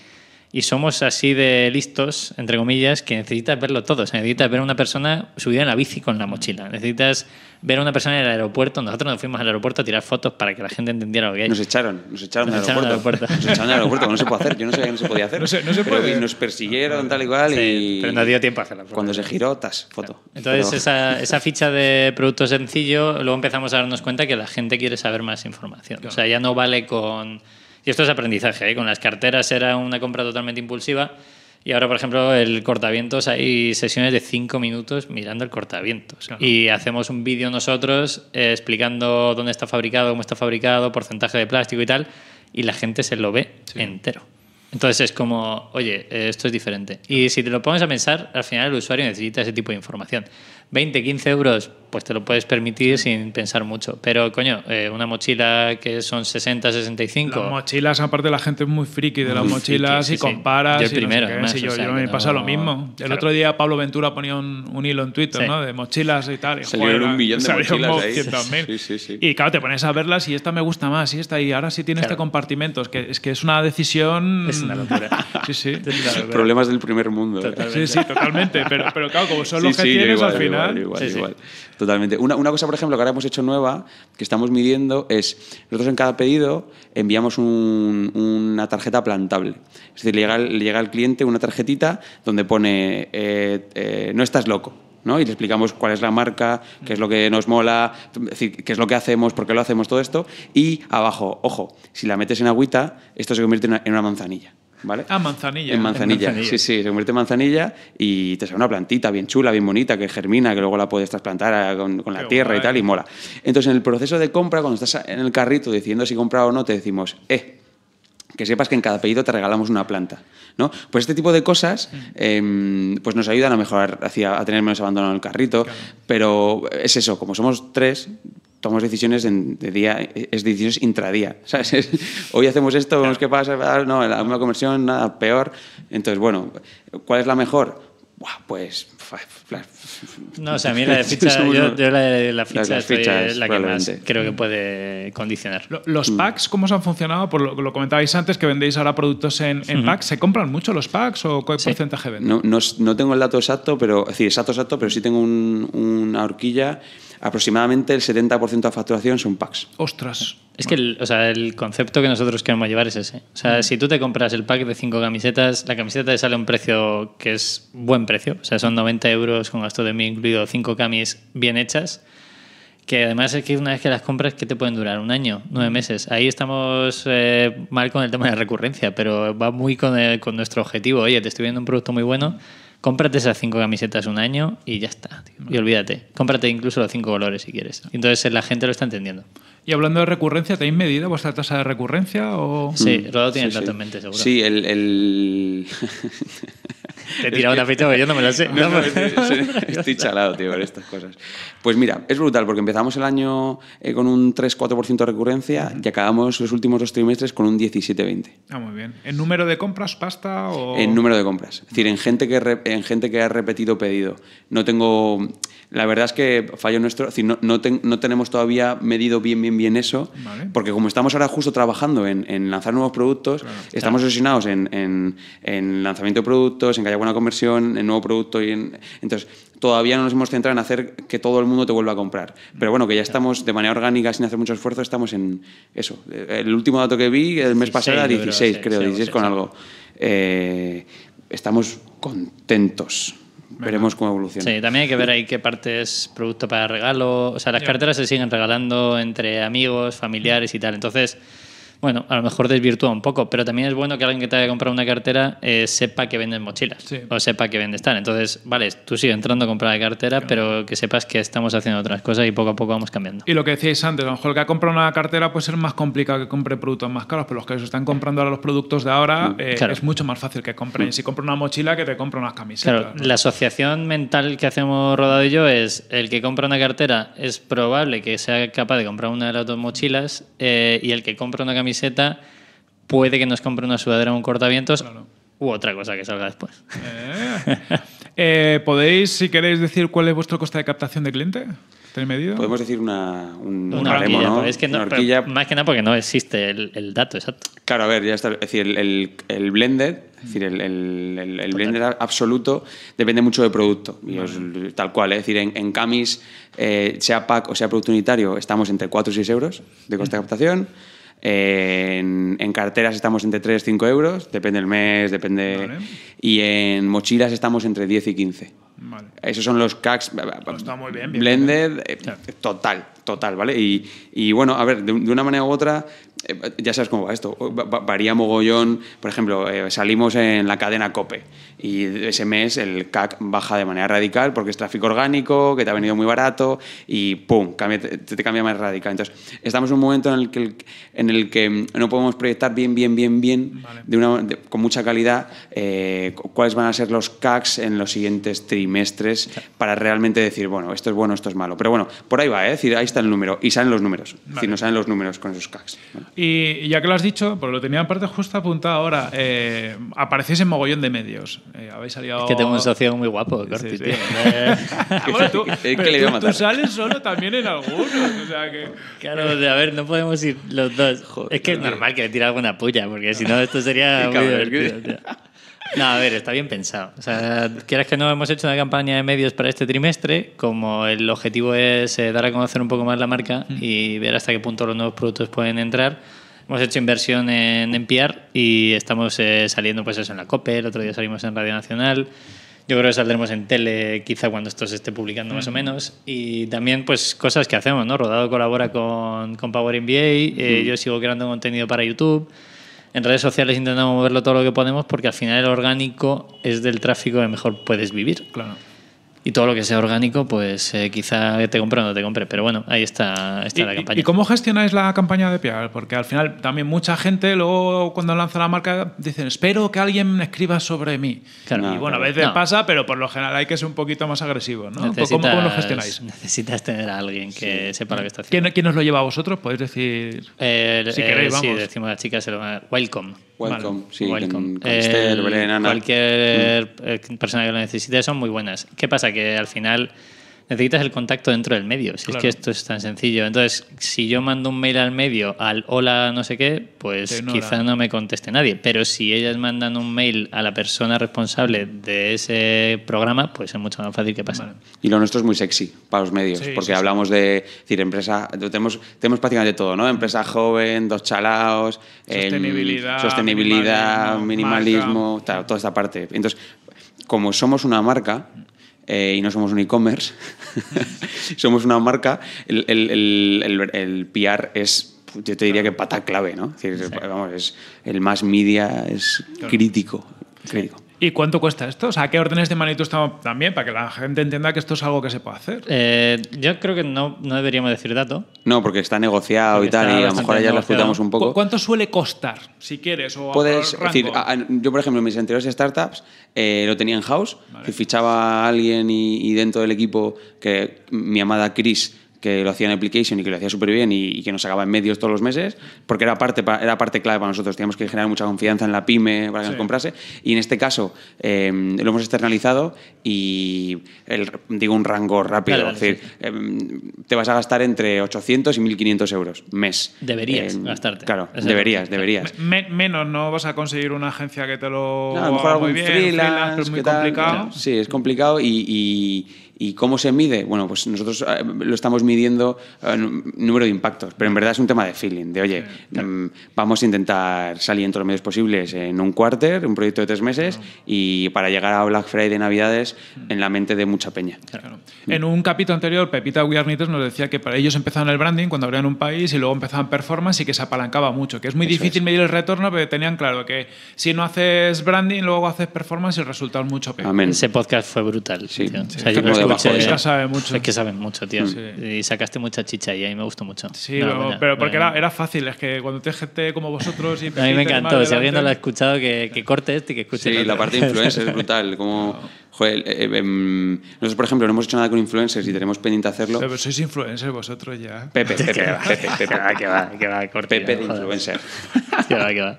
y somos así de listos, entre comillas, que necesitas verlo todo. necesitas ver a una persona subida en la bici con la mochila. Necesitas ver a una persona en el aeropuerto. Nosotros nos fuimos al aeropuerto a tirar fotos para que la gente entendiera lo que hay. Nos echaron, nos echaron, aeropuerto. Nos echaron del aeropuerto, no se puede hacer. Yo no sabía que no se podía hacer. No se, no se pero nos persiguieron, tal y cual. Pero no dio tiempo a hacer la foto. Cuando se giró, tas, foto. Entonces, esa, esa, ficha de producto sencillo, luego empezamos a darnos cuenta que la gente quiere saber más información. O sea, ya no vale con y esto es aprendizaje. ¿eh? Con las carteras era una compra totalmente impulsiva. Y ahora, por ejemplo, el cortavientos, hay sesiones de cinco minutos mirando el cortavientos. Y hacemos un vídeo nosotros eh, explicando dónde está fabricado, cómo está fabricado, porcentaje de plástico y tal. Y la gente se lo ve entero. Entonces es como, oye, eh, esto es diferente. Y si te lo pones a pensar, al final el usuario necesita ese tipo de información. 20, 15 euros, pues te lo puedes permitir sin pensar mucho. Pero, coño, eh, una mochila que son 60, 65. Las mochilas, aparte, la gente es muy friki de las mochilas y comparas. Yo primero. me pasa lo mismo. El otro día Pablo Ventura ponía un, hilo en Twitter, ¿no? De mochilas y tal. Y Salieron un millón de mochilas ahí. Y claro, te pones a verlas y esta me gusta más y esta. Y ahora sí tiene este compartimento. Es que es, que es una decisión. [LAUGHS] Problemas del primer mundo. Totalmente. Sí, sí, totalmente. Pero, claro, como son los que tienes al final. Igual, Totalmente. Una, cosa, por ejemplo, que ahora hemos hecho nueva, que estamos midiendo, es nosotros en cada pedido enviamos una tarjeta plantable. Es decir, le llega, llega al cliente una tarjetita donde pone eh, eh, no estás loco. Y te explicamos cuál es la marca, qué es lo que nos mola, qué es lo que hacemos, por qué lo hacemos, todo esto. Y abajo, ojo, si la metes en agüita, esto se convierte en una, manzanilla. ¿Vale? Ah, manzanilla. En manzanilla. Sí, sí, se convierte en manzanilla y te sale una plantita bien chula, bien bonita, que germina, que luego la puedes trasplantar con, la tierra y tal, y mola. Entonces, en el proceso de compra, cuando estás en el carrito diciendo si comprar o no, te decimos, eh, que sepas que en cada apellido te regalamos una planta. ¿no? Pues este tipo de cosas mm. em, pues nos ayudan a mejorar, hacia, a tener menos abandono el carrito, pero es eso, como somos tres, tomamos decisiones de día, es decisiones intradía. [LAUGHS] hoy hacemos esto, vemos qué pasa, no, la misma conversión, nada, peor. Entonces, bueno, ¿cuál es la mejor? pues. No, o sea, a mí la de [LAUGHS] ficha, yo, la, ficha es la que más creo que mm. puede condicionar. ¿Los mm. packs cómo se han funcionado? Por lo, lo comentabais antes que vendéis ahora productos en, packs. ¿Se compran mucho los packs o qué porcentaje venden? No, no, tengo el dato exacto, pero. exacto, exacto, pero sí tengo una horquilla aproximadamente el 70% de facturación son packs. Ostras. Es que el, o sea, el concepto que nosotros queremos llevar es ese. O sea, si tú te compras el pack de cinco camisetas, la camiseta te sale a un precio que es buen precio. O sea, son 90 euros con gasto de mí incluido, cinco camis bien hechas. Que además es que una vez que las compras, que te pueden durar? ¿Un año? ¿Nueve meses? Ahí estamos eh, mal con el tema de la recurrencia, pero va muy con, con nuestro objetivo. Oye, te estoy viendo un producto muy bueno Cómprate esas cinco camisetas un año y ya está. Y olvídate. Cómprate incluso los cinco colores si quieres. Entonces eh, la gente lo está entendiendo. Y hablando de recurrencia, ¿tenéis medida vuestra tasa de recurrencia? O... Sí, lo mm, tiene en mente, seguro. Sí, el... el... [LAUGHS] Te he tirado una fecha porque yo no me la sé. [LAUGHS] estoy chalado, tío, con estas cosas. Pues mira, es brutal porque empezamos el año eh, con un 3-4% de recurrencia y acabamos los últimos dos trimestres con un 17-20. Ah, muy bien. ¿En número de compras, pasta o...? En número de compras. Es decir, en gente que, en gente que ha repetido pedido. No tengo... La verdad es que fallo nuestro... Es decir, no, no, tenemos todavía medido bien, bien, bien eso. Porque como estamos ahora justo trabajando en, lanzar nuevos productos, estamos obsesionados en, en, lanzamiento de productos, en que buena conversión, en nuevo producto y en... Entonces, todavía no nos hemos centrado en hacer que todo el mundo te vuelva a comprar. Pero bueno, que ya estamos de manera orgánica, sin hacer mucho esfuerzo, estamos en eso. Eh, el último dato que vi el mes pasado era 16, creo, 16 con algo. Eh, estamos contentos. Veremos cómo evoluciona. Sí, también hay que ver ahí qué parte es producto para regalo. O sea, las carteras se siguen regalando entre amigos, familiares y tal. Entonces, bueno, a lo mejor desvirtúa un poco, pero también es bueno que alguien que te haya comprado una cartera eh, sepa que venden mochilas o sepa que vendes tal. Entonces, vale, tú sigues entrando a comprar la cartera, pero que sepas que estamos haciendo otras cosas y poco a poco vamos cambiando. Y lo que decíais antes, a lo mejor el que ha comprado una cartera puede ser más complicado que compre productos más caros, pero los que se están comprando ahora los productos de ahora mm, eh, es mucho más fácil que compren. Mm. Si compra una mochila, que te compra unas camisetas. Claro, la asociación mental que hacemos Rodado y yo es el que compra una cartera es probable que sea capaz de comprar una de las dos mochilas eh, y el que compra una camiseta puede que nos compre una sudadera o un cortavientos u otra cosa que salga después. [LAUGHS] Eh, eh, ¿Podéis, si queréis, decir cuál es vuestro coste de captación de cliente? Podemos decir una, una, más que nada porque no existe el, dato exacto. Claro, a ver, ya está. Es decir, el, el, blended, es mm. decir, el, el blended absoluto depende mucho del producto. tal cual, ¿eh? es decir, en, camis, sea pack o sea producto unitario, estamos entre 4 y 6 euros de coste de mm. captación. En, carteras estamos entre 3 y 5 euros, depende del mes, depende. Y en mochilas estamos entre 10 y 15. Esos son los CACs pues está muy bien, blended, eh, total, total, ¿vale? Y, bueno, a ver, de, una manera u otra, eh, ya sabes cómo va esto, varía mogollón, por ejemplo, eh, salimos en la cadena COPE y ese mes el CAC baja de manera radical porque es tráfico orgánico, que te ha venido muy barato y ¡pum!, te, cambia más radical. Entonces, estamos en un momento en el que, en el que mm, no podemos proyectar bien, bien, bien, bien, de una, con mucha calidad, cuáles van a ser los CACs en los siguientes trimestres para realmente decir, bueno, esto es bueno, esto es malo. Pero bueno, por ahí va, ¿eh? decir, ahí está el número y salen los números. si no salen los números con esos CACs. Y ya que lo has dicho, pues lo tenía en parte justo apuntado ahora, eh, aparecéis en mogollón de medios. Eh, habéis salido... Es que tengo un socio muy guapo, Corti, [LAUGHS] [LAUGHS] tú, tú sales solo también en algunos. Claro, a ver, no podemos ir los dos. es que es normal que le tire alguna puya, porque si no esto sería... [LAUGHS] No, a ver, está bien pensado. quieras que no hemos hecho una campaña de medios para este trimestre, como el objetivo es eh, dar a conocer un poco más la marca y ver hasta qué punto los nuevos productos pueden entrar. Hemos hecho inversión en PR y estamos eh, saliendo pues eso en la COPE, el otro día salimos en Radio Nacional. Yo creo que saldremos en tele quizá cuando esto se esté publicando más o menos. Y también pues cosas que hacemos, ¿no? Rodado colabora con, Power NBA, eh, yo sigo creando contenido para YouTube en redes sociales intentamos moverlo todo lo que podemos porque al final el orgánico es del tráfico que mejor puedes vivir. Claro. Y todo lo que sea orgánico, pues eh, quizá te compre o no te compre. Pero bueno, ahí está, la campaña. ¿Y cómo gestionáis la campaña de PR? Porque al final también mucha gente luego cuando lanza la marca dicen, espero que alguien escriba sobre mí. y bueno, a veces pasa, pero por lo general hay que ser un poquito más agresivo. ¿Cómo, lo gestionáis? Necesitas tener a alguien que sepa lo que está haciendo. ¿Quién, os nos lo lleva a vosotros? Podéis decir... si queréis, vamos. Sí, decimos a las chicas, welcome. Welcome, sí, welcome. Eh, cualquier mm. eh, persona que lo necesite son muy buenas. ¿Qué pasa? Que al final necesitas el contacto dentro del medio, si es que esto es tan sencillo. Entonces, si yo mando un mail al medio al hola no sé qué, pues quizá no me conteste nadie, pero si ellas mandan un mail a la persona responsable de ese programa, pues es mucho más fácil que pase. Y lo nuestro es muy sexy para los medios, porque hablamos de decir, empresa, tenemos, tenemos prácticamente todo, ¿no? Empresa joven, dos chalaos, sostenibilidad, sostenibilidad minimalismo, toda esta parte. Entonces, como somos una marca, eh, y no somos un e-commerce, [LAUGHS] somos una marca, el, el, PR es yo te diría que pata clave, ¿no? Es, vamos, es, el más media es crítico. crítico. ¿Y cuánto cuesta esto? O sea, ¿qué órdenes de magnitud estamos también? Para que la gente entienda que esto es algo que se puede hacer. Eh, yo creo que no, deberíamos decir dato. No, porque está negociado y tal, y a lo mejor allá lo explotamos un poco. ¿Cuánto suele costar, si quieres? O Puedes, decir, yo por ejemplo, en mis anteriores startups eh, lo tenía en house, y fichaba a alguien y, y, dentro del equipo, que mi amada Chris que lo hacía en Application y que lo hacía súper bien y, que nos sacaba en medios todos los meses, porque era parte, era parte clave para nosotros. Teníamos que generar mucha confianza en la pyme para que nos comprase. Y en este caso em, lo hemos externalizado y digo un rango rápido. es decir, em, te vas a gastar entre 800 y 1.500 euros mes. Deberías em, gastarte. Claro, deberías, deberías. menos, no vas a conseguir una agencia que te lo... a lo mejor muy bien, es complicado. Tal, sí, es complicado y ¿Y cómo se mide? Bueno, pues nosotros eh, lo estamos midiendo eh, número de impactos, pero en verdad es un tema de feeling, de oye, mm, vamos a intentar salir en todos los medios posibles en un cuarter, un proyecto de tres meses, y para llegar a Black Friday de Navidades mm. en la mente de mucha peña. En un capítulo anterior, Pepita Guiarnites nos decía que para ellos empezaban el branding cuando abrían un país y luego empezaban performance y que se apalancaba mucho, que es muy difícil medir el retorno, pero tenían claro que si no haces branding, luego haces performance y el resultado es mucho peor. Ese podcast fue brutal. Sí. sí. ¿eh? sabe mucho. Es que saben mucho, tío. Y sacaste mucha chicha y a mí me gustó mucho. Sí, pero, porque era, fácil. Es que cuando tienes gente como vosotros... Y a mí me encantó. Si alguien no lo ha escuchado, que, que corte este y que escuche. Sí, la parte de influencer es [LAUGHS] brutal. Como... Eh, eh, em, nosotros, por ejemplo, no hemos hecho nada con influencers y tenemos pendiente hacerlo. Pero sois influencers vosotros ya. Pepe, Pepe, va? Pepe, va, que va, que Pepe de influencer. Que [LAUGHS] va, que va.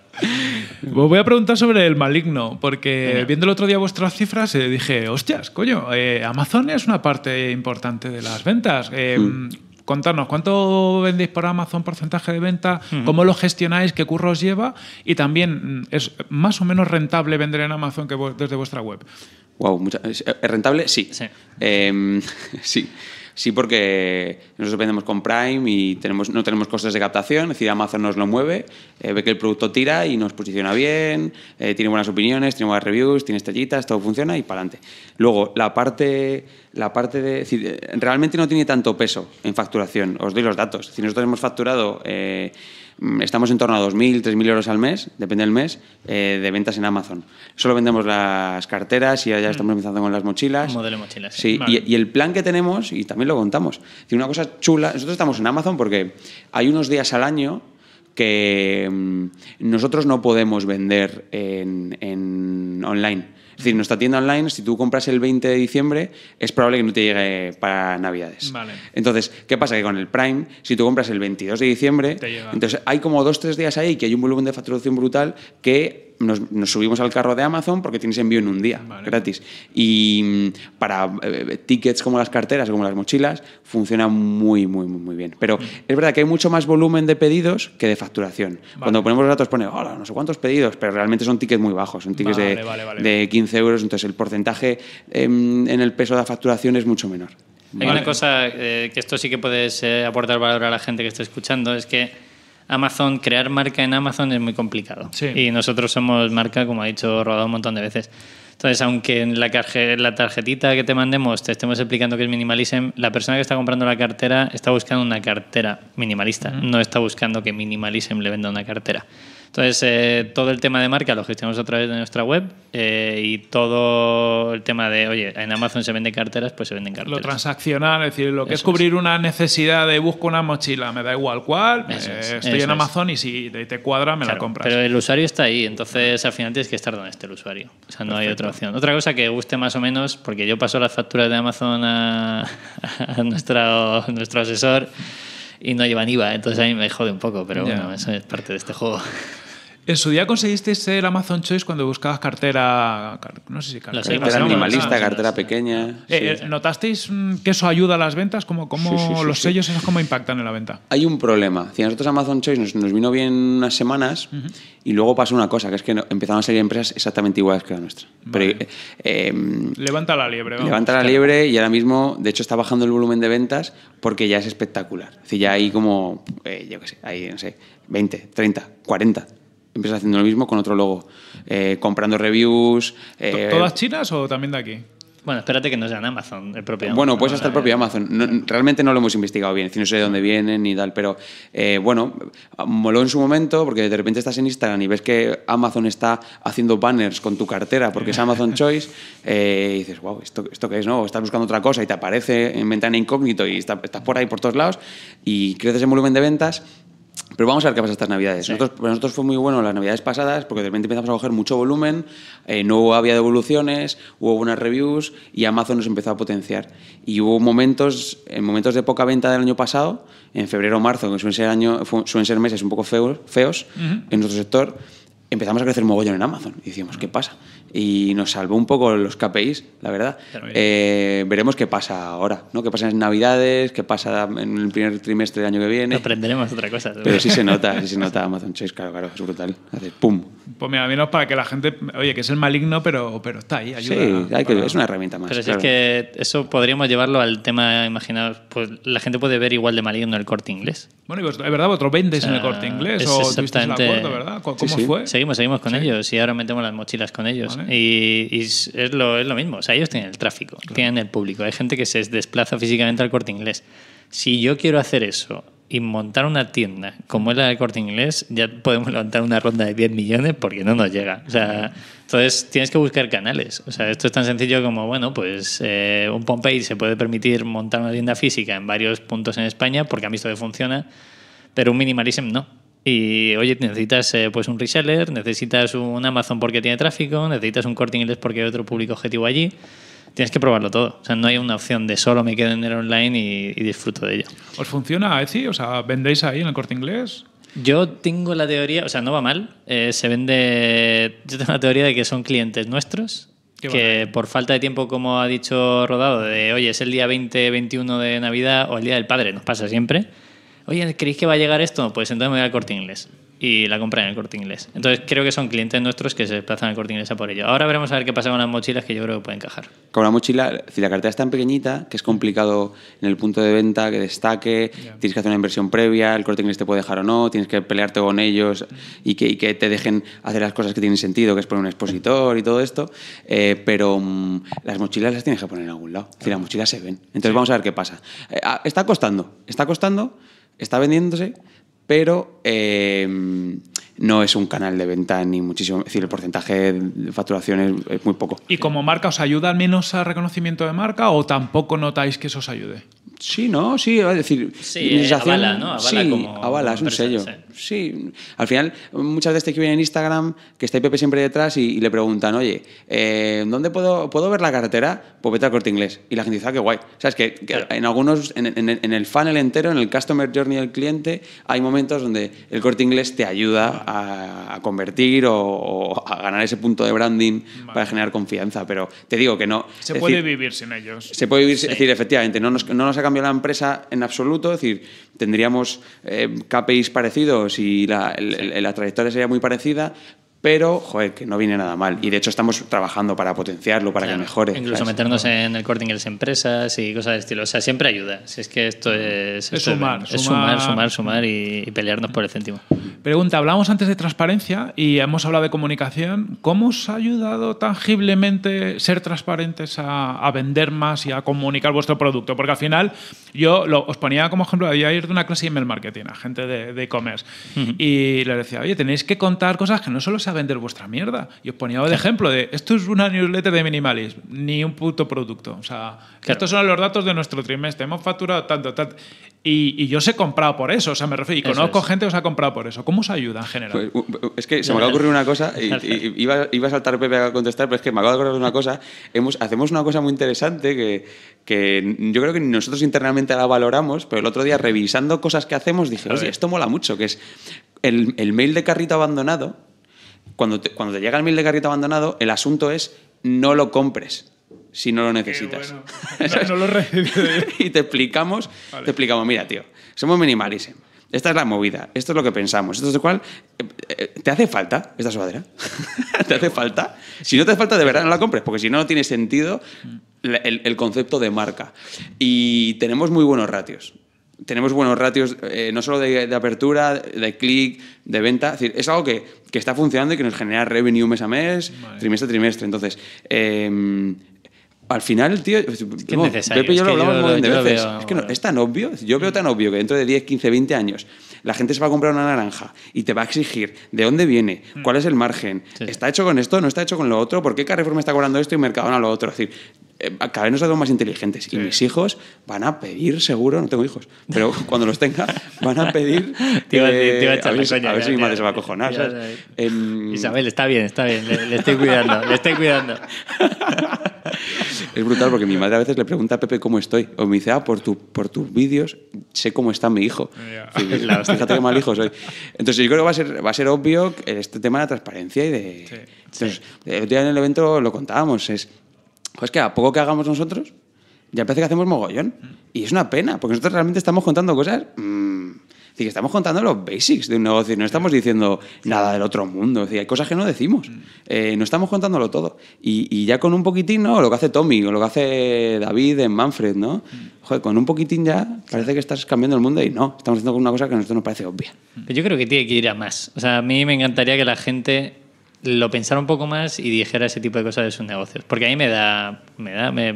Os voy a preguntar sobre el maligno, porque viendo el otro día vuestras cifras eh, dije, hostias, coño, Amazon es una parte importante de las ventas. Hmm. Contadnos, cuánto vendéis por Amazon, porcentaje de venta, hmm. cómo lo gestionáis, qué curro os lleva y también mm, es más o menos rentable vender en Amazon que desde vuestra web. ¿es rentable? Sí. Em, [LAUGHS] sí. sí. porque nosotros vendemos con Prime y tenemos, no tenemos costes de captación, es decir, Amazon nos lo mueve, eh, ve que el producto tira y nos posiciona bien, eh, tiene buenas opiniones, tiene buenas reviews, tiene estrellitas, todo funciona y para adelante. Luego, la parte, la parte de... realmente no tiene tanto peso en facturación, os doy los datos. Si nosotros hemos facturado... Eh, Mm, estamos en torno a 2.000, 3.000 euros al mes, depende del mes, eh, de ventas en Amazon. Solo vendemos las carteras y ya mm. estamos empezando con las mochilas. Un Modelo de mochilas. Sí, Y, el plan que tenemos, y también lo contamos, es una cosa chula, nosotros estamos en Amazon porque hay unos días al año que mm, nosotros no podemos vender en online es decir, nuestra tienda online, si tú compras el 20 de diciembre, es probable que no te llegue para Navidades. Entonces, ¿qué pasa? Que con el Prime, si tú compras el 22 de diciembre, entonces hay como dos, tres días ahí que hay un volumen de facturación brutal que nos, subimos al carro de Amazon porque tienes envío en un día, gratis. Y mm, para eh, tickets como las carteras, como las mochilas, funciona muy, muy, muy, muy bien. Pero mm. es verdad que hay mucho más volumen de pedidos que de facturación. Cuando ponemos los datos pone, no sé cuántos pedidos, pero realmente son tickets muy bajos, son tickets de, 15 euros, entonces el porcentaje em, en el peso de la facturación es mucho menor. Hay una cosa eh, que esto sí que puedes eh, aportar valor a la gente que está escuchando, es que Amazon, crear marca en Amazon es muy complicado. Y nosotros somos marca, como ha dicho Rodado un montón de veces. Entonces, aunque en la, tarjetita que te mandemos te estemos explicando que es minimalism, la persona que está comprando la cartera está buscando una cartera minimalista, no está buscando que minimalism le venda una cartera. Entonces, eh, todo el tema de marca lo gestionamos a través de nuestra web eh, y todo el tema de, oye, en Amazon se venden carteras, pues se venden carteras. Lo transaccional, es decir, lo que es cubrir una necesidad de busco una mochila, me da igual cuál, eh, estoy en Amazon y si te, cuadra me la compras. Pero el usuario está ahí, entonces al final tienes que estar donde esté el usuario. O sea, no hay otra opción. Otra cosa que guste más o menos, porque yo paso las facturas de Amazon a, [LAUGHS] nuestro, asesor y no llevan IVA, entonces a mí me jode un poco, pero bueno, eso es parte de este juego. En su día conseguiste ser Amazon Choice cuando buscabas cartera. no sé si cartera. animalista, cartera pequeña. ¿Notasteis que eso ayuda a las ventas? ¿Cómo, los sellos, impactan en la venta? Hay un problema. Si a nosotros Amazon Choice nos, vino bien unas semanas y luego pasó una cosa, que es que empezaron a salir empresas exactamente iguales que la nuestra. Eh, em, levanta la liebre. Vamos. Levanta la liebre y ahora mismo, de hecho, está bajando el volumen de ventas porque ya es espectacular. Es ya hay como, eh, yo qué sé, hay, no sé, 20, 30, 40 empiezas haciendo lo mismo con otro logo, eh, comprando reviews. Eh, ¿Todas chinas o también de aquí? Bueno, espérate que no en Amazon, el propio Amazon. Bueno, pues hasta el propio Amazon. realmente no lo hemos investigado bien, no sé de dónde vienen ni tal, pero eh, bueno, moló en su momento porque de repente estás en Instagram y ves que Amazon está haciendo banners con tu cartera porque es Amazon [LAUGHS] Choice y dices, wow, ¿esto, ¿esto qué es? ¿no? O estás buscando otra cosa y te aparece en ventana incógnito y estás, estás por ahí por todos lados y creces el volumen de ventas pero vamos a ver qué pasa estas navidades. Nosotros, fue muy bueno las navidades pasadas porque de repente empezamos a coger mucho volumen, eh, no había devoluciones, hubo buenas reviews y Amazon nos empezó a potenciar. Y hubo momentos, en momentos de poca venta del año pasado, en febrero o marzo, que suelen ser, año, suelen ser meses un poco feos, en nuestro sector, empezamos a crecer mogollón en Amazon. Y decíamos, ¿qué pasa? y nos salvó un poco los KPIs, la verdad. Eh, veremos qué pasa ahora, ¿no? Qué pasa en Navidades, qué pasa en el primer trimestre del año que viene. Aprenderemos otra cosa. Pero sí se nota, sí se nota Amazon Chase, claro, claro, es brutal. pum. Pues mira, menos para que la gente, oye, que es el maligno, pero, pero está ahí, ayuda. Sí, hay que, es una herramienta más. Pero si es que eso podríamos llevarlo al tema, imaginaos, pues la gente puede ver igual de maligno el corte inglés. Bueno, y vos, es verdad, vosotros vendéis en el corte inglés o tuvisteis el acuerdo, ¿verdad? ¿Cómo fue? Seguimos, seguimos con ellos y ahora metemos las mochilas con ellos. Y, es, lo, es, lo, mismo. O sea, ellos tienen el tráfico, tienen el público. Hay gente que se desplaza físicamente al corte inglés. Si yo quiero hacer eso y montar una tienda como es la del corte inglés, ya podemos levantar una ronda de 10 millones porque no nos llega. O sea, entonces tienes que buscar canales. O sea, esto es tan sencillo como, bueno, pues eh, un Pompey se puede permitir montar una tienda física en varios puntos en España porque han visto que funciona, pero un Minimalism no. Y oye, necesitas eh, pues un reseller, necesitas un Amazon porque tiene tráfico, necesitas un corte inglés porque hay otro público objetivo allí. Tienes que probarlo todo. O sea, no hay una opción de solo me quedo en el online y, disfruto de ello. ¿Os funciona Etsy? O sea, ¿vendéis ahí en el corte inglés? Yo tengo la teoría, o sea, no va mal. Eh, se vende. Yo tengo la teoría de que son clientes nuestros que por falta de tiempo, como ha dicho Rodado, de oye, es el día 20, 21 de Navidad o el día del padre, nos pasa siempre oye, ¿creéis que va a llegar esto? Pues entonces me voy al corte inglés. Y la compra en el corte inglés. Entonces creo que son clientes nuestros que se desplazan al corte inglés a por ello. Ahora veremos a ver qué pasa con las mochilas que yo creo que pueden encajar. Con la mochila, si la cartera es tan pequeñita que es complicado en el punto de venta que destaque, tienes que hacer una inversión previa, el corte inglés te puede dejar o no, tienes que pelearte con ellos mm. y que, que te dejen hacer las cosas que tienen sentido, que es poner un expositor y todo esto. Eh, pero mm, las mochilas las tienes que poner en algún lado. Si las mochilas se ven. Entonces vamos a ver qué pasa. Eh, ah, está costando, está costando está vendiéndose, pero em, no es un canal de venta ni muchísimo. Es decir, el porcentaje de facturación es, muy poco. ¿Y como marca os ayuda al menos al reconocimiento de marca o tampoco notáis que eso os ayude? Sí, no, sí, es decir, sí, eh, avala, ¿no? sí, como avala, es un sello sí. Al final, muchas veces te escriben en Instagram que está Pepe siempre detrás y, le preguntan, oye, eh, ¿dónde puedo, ver la cartera? Pues vete corte inglés. Y la gente dice, ah, qué guay. Sabes que, en algunos, en, el funnel entero, en el customer journey del cliente, hay momentos donde el corte inglés te ayuda a, convertir o, a ganar ese punto de branding para generar confianza. Pero te digo que no. Se puede vivir sin ellos. Se puede vivir, es decir, efectivamente, no nos, no nos ha cambiado la empresa en absoluto. Es decir, tendríamos eh, KPIs parecidos y la, la trayectoria sería muy parecida, pero joder, que no viene nada mal. Y de hecho estamos trabajando para potenciarlo, para que mejore. Incluso meternos en el de las empresas y cosas de estilo. O sea, siempre ayuda. Si es que esto es... sumar, sumar, sumar, y, pelearnos por el céntimo. Pregunta, hablamos antes de transparencia y hemos hablado de comunicación. ¿Cómo os ha ayudado tangiblemente ser transparentes a, vender más y a comunicar vuestro producto? Porque al final yo os ponía como ejemplo había ir de una clase de email marketing a gente de e-commerce. Y les decía, oye, tenéis que contar cosas que no solo se vender vuestra mierda. Y os ponía de ejemplo de, esto es una newsletter de minimalis, ni un puto producto. O sea, estos son los datos de nuestro trimestre, hemos facturado tanto, Y, yo os he comprado por eso, o sea, me refiero, y conozco gente que os ha comprado por eso. ¿Cómo os ayuda en general? Pues, es que se me ha ocurrido una cosa, y, iba, iba, a saltar Pepe a contestar, pero es que me acaba de una cosa. Hemos, hacemos una cosa muy interesante que, que yo creo que nosotros internamente la valoramos, pero el otro día revisando cosas que hacemos dije, oye, esto mola mucho, que es el, el mail de carrito abandonado cuando te, cuando te llega el mil de carrito abandonado, el asunto es no lo compres si no lo necesitas. [LAUGHS] y te explicamos, te explicamos, mira, tío, somos minimalism. Esta es la movida, esto es lo que pensamos. Esto es lo cual, eh, eh, ¿te hace falta esta sudadera? [LAUGHS] ¿Te hace falta? Si no te hace falta, de verdad no la compres, porque si no, no tiene sentido mm. el concepto de marca. Y tenemos muy buenos ratios tenemos buenos ratios, eh, no solo de, apertura, de clic, de venta. Es decir, es algo que, que, está funcionando y que nos genera revenue mes a mes, trimestre a trimestre. Entonces, em, al final, tío, es necesario. yo lo un de veces. es que no, es tan obvio, yo veo tan obvio que dentro de 10, 15, 20 años la gente se va a comprar una naranja y te va a exigir de dónde viene, mm. cuál es el margen, está hecho con esto, no está hecho con lo otro, por qué Carrefour me está cobrando esto y Mercadona lo otro. Es decir, eh, cada vez nos hacemos más inteligentes y mis hijos van a pedir seguro, no tengo hijos, pero [LAUGHS] cuando los tenga van a pedir... te eh, a, ver, si mi madre se va a cojonar. Isabel, está bien, está bien, le, estoy cuidando, le estoy cuidando. [LAUGHS] es brutal porque mi madre a veces le pregunta a Pepe cómo estoy. O me dice, ah, por, tu, por tus vídeos sé cómo está mi hijo. [LAUGHS] Fíjate qué mal hijo soy. Entonces, yo creo que va a ser, va a ser obvio este tema de la transparencia y de. Sí, Entonces, día en el evento lo contábamos. Es, pues que a poco que hagamos nosotros, ya parece que hacemos mogollón. Mm. Y es una pena, porque nosotros realmente estamos contando cosas. Mm, estamos contando los basics de un negocio, no estamos diciendo nada del otro mundo. Es decir, hay cosas que no decimos, mm. eh, no estamos contándolo todo. Y, ya con un poquitín, ¿no? Lo que hace Tommy o lo que hace David en Manfred, ¿no? Mm. con un poquitín ya parece que estás cambiando el mundo y no, estamos haciendo una cosa que a nosotros nos parece obvia. Mm. Pero yo creo que tiene que ir a más. O sea, a mí me encantaría que la gente lo pensara un poco más y dijera ese tipo de cosas de sus negocios. Porque a mí me da, me da, me,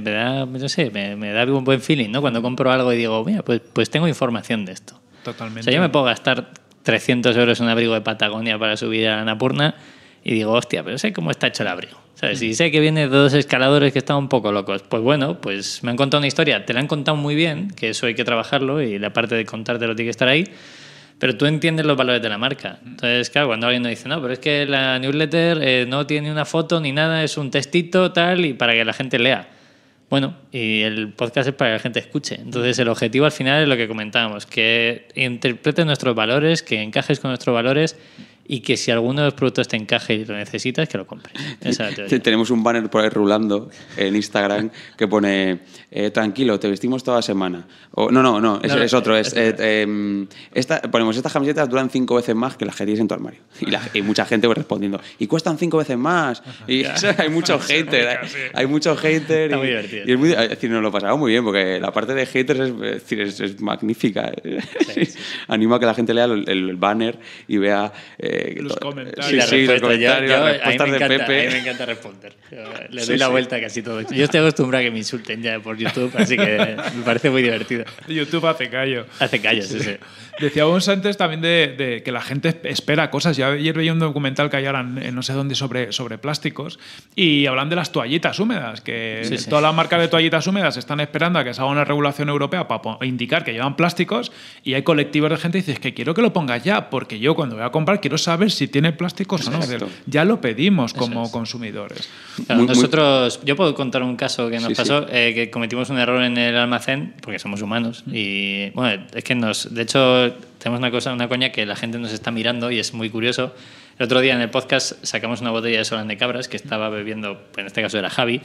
no sé, me, me, da un buen feeling, ¿no? Cuando compro algo y digo, mira, pues, pues tengo información de esto. O sea, yo me puedo gastar 300 euros en un abrigo de Patagonia para subir a Anapurna y digo, hostia, pero sé cómo está hecho el abrigo. Si mm. sé que viene de dos escaladores que están un poco locos, pues bueno, pues me han contado una historia, te la han contado muy bien, que eso hay que trabajarlo y la parte de contártelo tiene que estar ahí, pero tú entiendes los valores de la marca. Mm. Entonces, claro, cuando alguien nos dice, no, pero es que la newsletter eh, no tiene una foto ni nada, es un textito tal, y para que la gente lea bueno, y el podcast es para que la gente escuche. Entonces, el objetivo al final es lo que comentábamos, que interpretes nuestros valores, que encajes con nuestros valores y que si alguno de los productos te encaje y lo necesitas, que lo compres. [LAUGHS] Tenemos un banner por ahí rulando en Instagram que pone eh, tranquilo, te vestimos toda semana. O, no, no, no, es, es otro. Eh, em, esta, ponemos estas camisetas duran cinco veces más que las que tienes en tu armario. Y, mucha gente va respondiendo, y cuestan cinco veces más. Y [LAUGHS] hay muchos [LAUGHS] haters, hay, hay muchos haters. y, muy es, nos lo pasamos muy bien porque la parte de haters es, magnífica. ¿eh? Sí, Animo a que la gente lea el, banner y vea los comentarios. Sí, de Pepe. A mí me encanta responder. Eh, le doy la vuelta casi todo. Yo estoy acostumbrado a que me insulten ya por YouTube, así que me parece muy divertido. [LAUGHS] YouTube hace callo. Hace callo, sí, sí. [LAUGHS] Decíamos antes también de, que la gente espera cosas. ya ayer veía un documental que hay ahora en no sé dónde sobre, sobre plásticos y hablan de las toallitas húmedas, que todas las marcas de toallitas húmedas están esperando a que se haga una regulación europea para indicar que llevan plásticos y hay colectivos de gente que dice que quiero que lo pongas ya, porque yo cuando voy a comprar quiero saber si tiene plásticos o no. Ya lo pedimos como consumidores. nosotros, yo puedo contar un caso que nos pasó, eh, que cometimos un error en el almacén, porque somos humanos, mm. y bueno, es que nos, de hecho, tenemos una cosa, una coña que la gente nos está mirando y es muy curioso. El otro día en el podcast sacamos una botella de Solán de Cabras que estaba bebiendo, en este caso era Javi,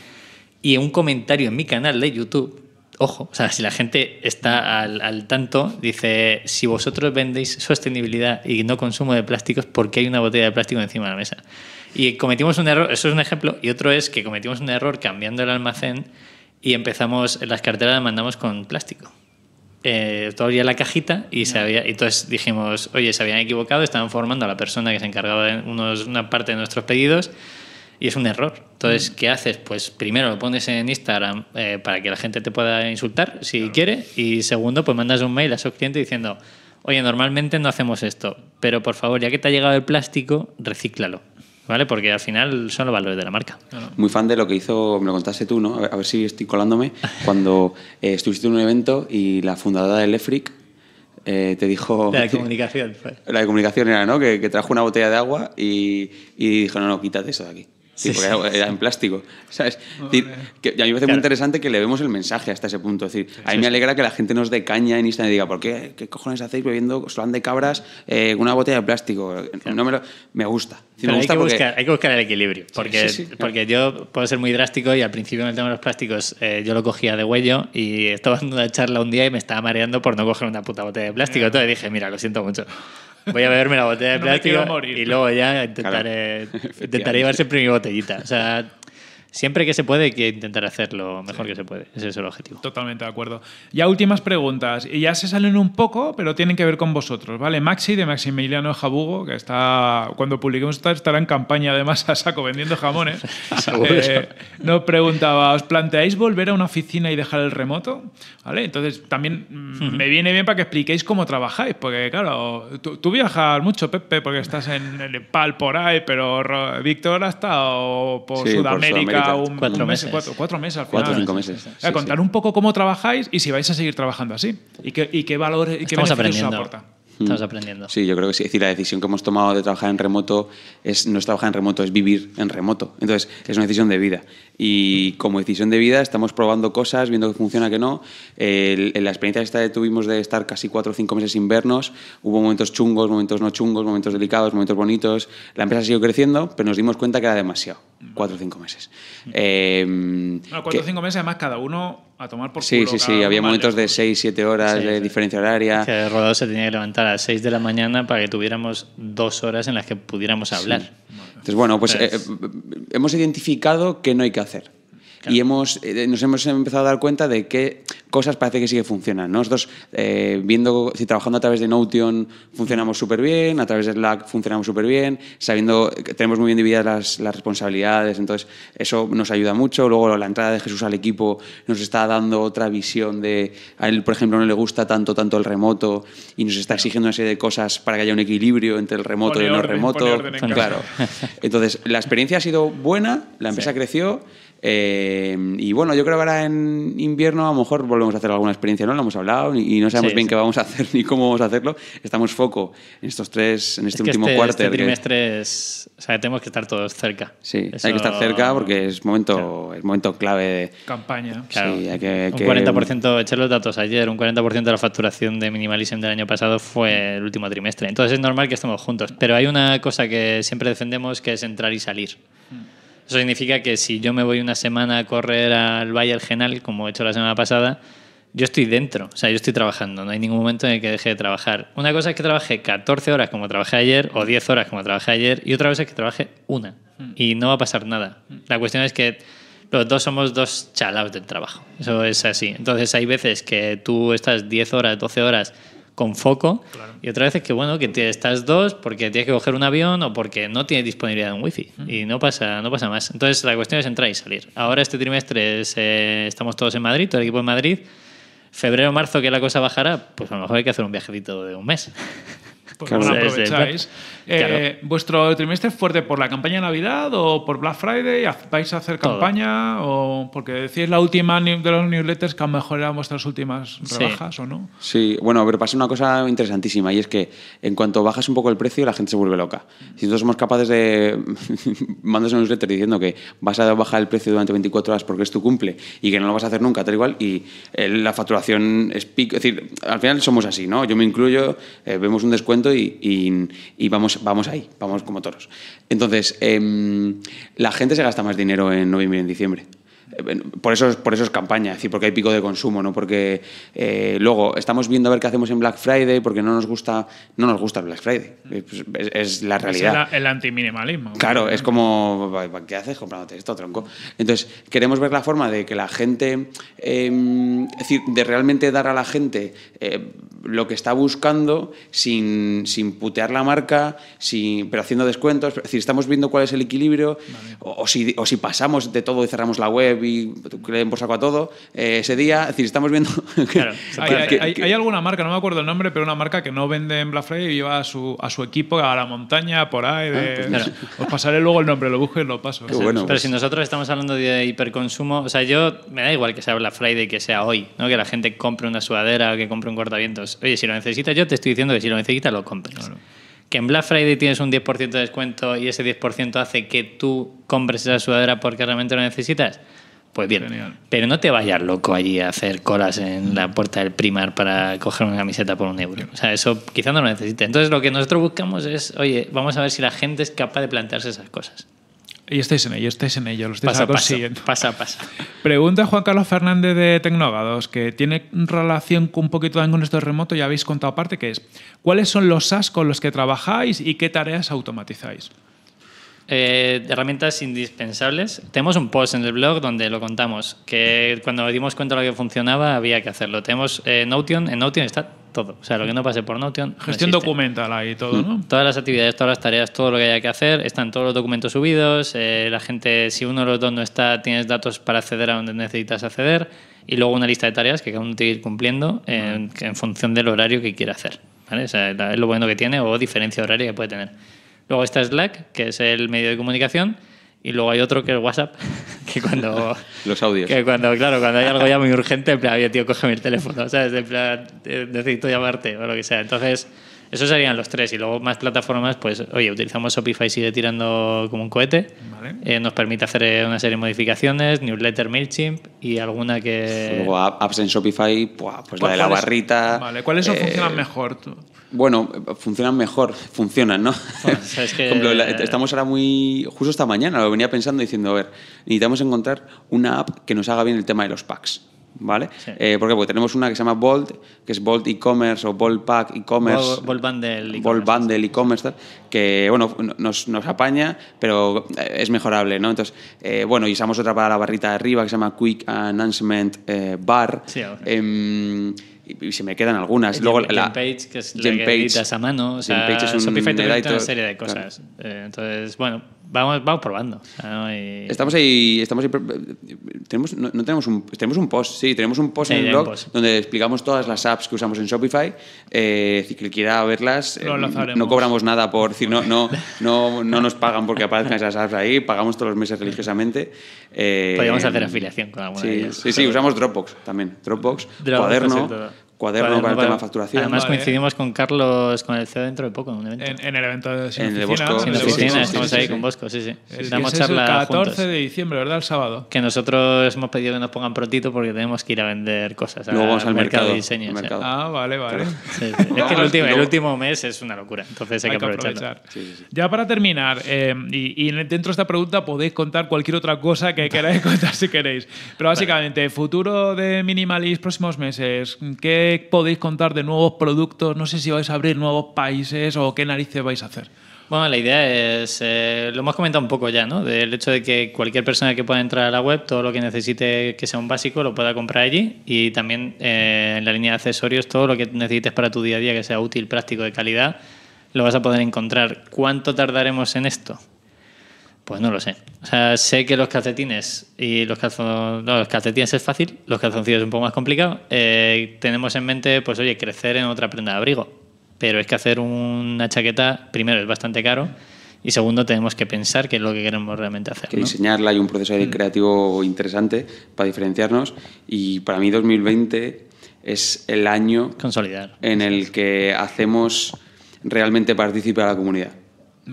y un comentario en mi canal de YouTube ojo, o sea, si la gente está al, tanto, dice, si vosotros vendéis sostenibilidad y no consumo de plásticos, ¿por qué hay una botella de plástico encima de la mesa? Y cometimos un error, eso es un ejemplo, y otro es que cometimos un error cambiando el almacén y empezamos, las carteras las mandamos con plástico. Eh, todavía la cajita y, se había, entonces dijimos, oye, se habían equivocado, estaban formando a la persona que se encargaba de unos, una parte de nuestros pedidos y es un error. Entonces, mm. ¿qué haces? Pues primero lo pones en Instagram eh, para que la gente te pueda insultar si quiere y segundo, pues mandas un mail a su cliente diciendo, oye, normalmente no hacemos esto, pero por favor, ya que te ha llegado el plástico, recíclalo. ¿Vale? Porque al final son los valores de la marca. Muy fan de lo que hizo, me lo contaste tú, ¿no? A ver si estoy colándome. [LAUGHS] Cuando eh, estuviste en un evento y la fundadora de Lefric eh, te dijo... La de [LAUGHS] comunicación. Pues. La de comunicación era, ¿no? Que, trajo una botella de agua y, y dijo, no, no, quítate eso de aquí. Sí, porque era en plástico, ¿sabes? que, a mí me parece muy interesante que le vemos el mensaje hasta ese punto. decir, a mí me alegra que la gente nos dé caña en Instagram y diga, ¿por qué, qué cojones hacéis bebiendo solán de cabras eh, una botella de plástico? No me, me gusta. hay, que buscar, el equilibrio, porque, porque yo puedo ser muy drástico y al principio en el tema de los plásticos eh, yo lo cogía de huello y estaba dando una charla un día y me estaba mareando por no coger una puta botella de plástico. Entonces dije, mira, lo siento mucho voy a beberme la botella de plástico y luego ya intentaré, intentaré llevar siempre mi botellita. O sea, siempre que se puede hay que intentar hacerlo mejor que se puede. Ese es el objetivo. Totalmente de acuerdo. Ya últimas preguntas. Y ya se salen un poco, pero tienen que ver con vosotros. ¿vale? Maxi de Maximiliano Jabugo, que está, cuando publiquemos esta, estará en campaña además a saco vendiendo jamones. [LAUGHS] Eh, nos preguntaba, ¿os planteáis volver a una oficina y dejar el remoto? ¿Vale? Entonces también mm, me viene bien para que expliquéis cómo trabajáis, porque claro, tú, viajas mucho, Pepe, porque estás en el Nepal por ahí, pero Víctor ha estado Por Sudamérica cuatro, meses. cuatro, meses Cuatro o cinco meses. contar un poco cómo trabajáis y si vais a seguir trabajando así. Y qué, valores y qué beneficios aporta. Estamos aprendiendo. Sí, yo creo que sí. Es decir, la decisión que hemos tomado de trabajar en remoto es, no es trabajar en remoto, es vivir en remoto. Entonces, es una decisión de vida. Y como decisión de vida estamos probando cosas, viendo que funciona, que no. en la experiencia esta que tuvimos de estar casi cuatro o cinco meses sin vernos, hubo momentos chungos, momentos no chungos, momentos delicados, momentos bonitos. La empresa siguió creciendo, pero nos dimos cuenta que era demasiado. Cuatro o cinco meses. Eh, bueno, cuatro o cinco meses, además, cada uno a tomar por sí, culo. Sí, sí, sí. Había momentos de seis, siete horas de diferencia horaria. el rodado se tenía que levantar las 6 de la mañana para que tuviéramos dos horas en las que pudiéramos hablar. Entonces, bueno, pues eh, eh, hemos identificado que no hay que hacer. Y hemos, eh, nos hemos empezado a dar cuenta de qué cosas parece que sí que funcionan. Nosotros, eh, viendo, si trabajando a través de Notion funcionamos súper bien, a través de Slack funcionamos súper bien, sabiendo que tenemos muy bien divididas las, responsabilidades, entonces eso nos ayuda mucho. Luego la entrada de Jesús al equipo nos está dando otra visión de, a él, por ejemplo, no le gusta tanto, tanto el remoto y nos está exigiendo una serie de cosas para que haya un equilibrio entre el remoto y el no orden, remoto. claro. Entonces, la experiencia ha sido buena, la empresa creció eh, y bueno, yo creo que ahora en invierno a lo mejor volvemos a hacer alguna experiencia, ¿no? Lo hemos hablado y no sabemos bien qué vamos a hacer [LAUGHS] ni cómo vamos a hacerlo. Estamos foco en estos tres, en este último cuarto. Este, este trimestre O sea, tenemos que estar todos cerca. Sí, hay que estar cerca porque es momento, es momento clave de... Campaña. Claro. Un 40%, eché los datos ayer, un 40% de la facturación de Minimalism del año pasado fue el último trimestre. Entonces es normal que estemos juntos. Pero hay una cosa que siempre defendemos que es entrar y salir. Mm. Eso significa que si yo me voy una semana a correr al Valle del Genal, como he hecho la semana pasada, yo estoy dentro, o sea, yo estoy trabajando, no hay ningún momento en el que deje de trabajar. Una cosa es que trabaje 14 horas como trabajé ayer o 10 horas como trabajé ayer y otra cosa es que trabaje una hmm. y no va a pasar nada. Hmm. La cuestión es que los dos somos dos chalados del trabajo, eso es así. Entonces hay veces que tú estás 10 horas, 12 horas con foco. Y otra vez es que, bueno, que estás dos porque tienes que coger un avión o porque no tienes disponibilidad de un wifi. Y no pasa, no pasa más. Entonces la cuestión es entrar y salir. Ahora este trimestre eh, estamos todos en Madrid, todo el equipo en Madrid. Febrero, marzo, que la cosa bajará, pues a lo mejor hay que hacer un viajecito de un mes. Pues [LAUGHS] aprovecháis. Eh, eh, ¿Vuestro trimestre es fuerte por la campaña de Navidad o por Black Friday? ¿Vais a hacer campaña? o Porque decís la última de los newsletters que a lo mejor eran vuestras últimas rebajas o no. Sí, bueno, pero pasa una cosa interesantísima y es que en cuanto bajas un poco el precio, la gente se vuelve loca. Si nosotros somos capaces de [LAUGHS] mandas un newsletter diciendo que vas a bajar el precio durante 24 horas porque es tu cumple y que no lo vas a hacer nunca, tal igual, y eh, la facturación es pico. Es decir, al final somos así, ¿no? Yo me incluyo, eh, vemos un descuento y, vamos y vamos vamos, ahí, vamos como toros. Entonces, em, la gente se gasta más dinero en noviembre y en diciembre. Por eso, por eso es campaña, decir, porque hay pico de consumo, no porque eh, luego estamos viendo a ver qué hacemos en Black Friday porque no nos gusta, no nos gusta Black Friday. Es, la realidad. Es el, antiminimalismo. Claro, es como, ¿qué haces comprándote esto, tronco? Entonces, queremos ver la forma de que la gente, em, decir, de realmente dar a la gente eh, lo que está buscando sin, sin putear la marca, sin, pero haciendo descuentos. Es decir, estamos viendo cuál es el equilibrio o, si, o si pasamos de todo y cerramos la web vi, creen por a todo, eh, ese día, es decir, estamos viendo... [LAUGHS] Claro. hay, alguna marca, no me acuerdo el nombre, pero una marca que no vende en Black Friday y lleva a su, a su equipo a la montaña, por ahí. Ah, pues os pasaré luego el nombre, lo busco y lo paso. bueno, pero si pues. nosotros estamos hablando de hiperconsumo, o sea, yo me da igual que sea Black Friday que sea hoy, ¿no? que la gente compre una sudadera o que compre un cortavientos. Oye, si lo necesitas, yo te estoy diciendo que si lo necesitas, lo compres. que en Black Friday tienes un 10% de descuento y ese 10% hace que tú compres esa sudadera porque realmente lo necesitas, pues bien, pero no te vayas loco allí a hacer colas en la puerta del primar para coger una camiseta por un euro. O sea, eso quizá no lo necesite. Entonces lo que nosotros buscamos es, oye, vamos a ver si la gente es capaz de plantearse esas cosas. Y estáis en ello, estáis en ello, lo estáis Pasa, pasa. [LAUGHS] Pregunta Juan Carlos Fernández de Tecnógados, que tiene relación con un poquito de con de remoto, ya habéis contado aparte, que es, ¿cuáles son los SAS con los que trabajáis y qué tareas automatizáis? Eh, herramientas indispensables. Tenemos un post en el blog donde lo contamos, que cuando nos dimos cuenta de lo que funcionaba había que hacerlo. Tenemos eh, Notion, en Notion está todo. O sea, lo que no pase por Notion. Gestión documental ahí, todo, mm, ¿no? Todas las actividades, todas las tareas, todo lo que haya que hacer, están todos los documentos subidos. Eh, la gente, si uno de los dos no está, tienes datos para acceder a donde necesitas acceder. Y luego una lista de tareas que cada uno tiene que ir cumpliendo en, función del horario que quiera hacer. O sea, es lo bueno que tiene o diferencia horaria que puede tener. Luego está Slack, que es el medio de comunicación. Y luego hay otro que es WhatsApp, [LAUGHS] que cuando... [LAUGHS] Los audios. Que cuando, claro, cuando hay algo ya muy urgente, en plan, oye, tío, coge mi teléfono, ¿sabes? En plan, eh, necesito llamarte o lo que sea. Entonces, esos serían los tres. Y luego más plataformas, pues, oye, utilizamos Shopify, sigue tirando como un cohete. Eh, nos permite hacer eh, una serie de modificaciones, newsletter, MailChimp y alguna que... Luego apps en Shopify, pues la de la barrita... Vale, ¿cuáles son funcionan mejor? Tú? Bueno, funcionan mejor, funcionan, ¿no? estamos ahora muy. Justo esta mañana lo venía pensando diciendo, a ver, necesitamos encontrar una app que nos haga bien el tema de los packs. ¿Vale? Eh, Porque tenemos una que se llama Bolt, que es Bolt e-commerce o Bolt Pack e-commerce. Bolt Bundle e-commerce. Bolt Bundle e-commerce, que bueno, nos, apaña, pero eh, es mejorable, ¿no? Entonces, eh, bueno, usamos otra para la barrita de arriba que se llama Quick Announcement Bar. Sí, em, y, se me quedan algunas. Luego, la, que es la que a mano. O sea, Page es un Shopify te una serie de cosas. Eh, entonces, bueno, vamos, vamos probando. Estamos ahí, estamos ahí, tenemos, no, tenemos un, tenemos un post, sí, tenemos un post en el blog donde explicamos todas las apps que usamos en Shopify. Eh, si quiera verlas, eh, no cobramos nada por decir, no, no, no, nos pagan porque aparezcan esas apps ahí, pagamos todos los meses religiosamente. Podríamos hacer afiliación con alguna sí, de ellas. Sí, sí, usamos Dropbox también. Dropbox cuaderno cuaderno, para el tema facturación. Además coincidimos con Carlos, con el CEO dentro de poco, en evento. En, el evento de Sin en Oficina. Oficina, estamos ahí con Bosco, sí, sí. Damos charla el 14 de diciembre, ¿verdad? El sábado. Que nosotros hemos pedido que nos pongan prontito porque tenemos que ir a vender cosas. Luego vamos al mercado, de diseño. Ah, vale, vale. es que el [LAUGHS] último, mes es una locura, entonces hay, que Aprovechar. Ya para terminar, eh, y, y, dentro de esta pregunta podéis contar cualquier otra cosa que queráis [LAUGHS] contar si queréis. Pero básicamente, futuro de Minimalis, próximos meses, ¿qué podéis contar de nuevos productos? No sé si vais a abrir nuevos países o qué narices vais a hacer. Bueno, la idea es, eh, lo hemos comentado un poco ya, ¿no? Del hecho de que cualquier persona que pueda entrar a la web, todo lo que necesite que sea un básico, lo pueda comprar allí y también eh, en la línea de accesorios, todo lo que necesites para tu día a día que sea útil, práctico, de calidad, lo vas a poder encontrar. ¿Cuánto tardaremos en esto? Pues no lo sé. O sea, sé que los calcetines y los calzoncillos. No, los calcetines es fácil, los calzoncillos es un poco más complicado. Eh, tenemos en mente, pues oye, crecer en otra prenda de abrigo. Pero es que hacer una chaqueta, primero, es bastante caro. Y segundo, tenemos que pensar qué es lo que queremos realmente hacer. Que diseñarla, hay un proceso mm. creativo interesante para diferenciarnos. Y para mí 2020 es el año Consolidar. en el que hacemos realmente participar a la comunidad.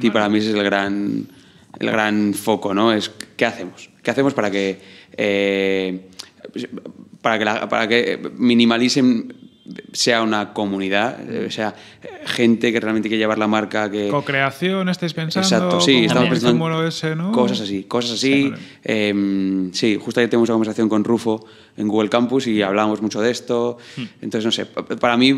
Y para mí ese es el gran el gran foco, ¿no? Es qué hacemos, qué hacemos para que, eh, para, que para que minimalicen sea una comunidad, O eh, sea gente que realmente quiere llevar la marca que... Co-creación, estáis pensando... Exacto, sí, estamos pensando ¿eh? cosas así, cosas así. Sí, em, justo ayer tenemos una conversación con Rufo en Google Campus y hablábamos mucho de esto. Hmm. Entonces, no sé, para mí,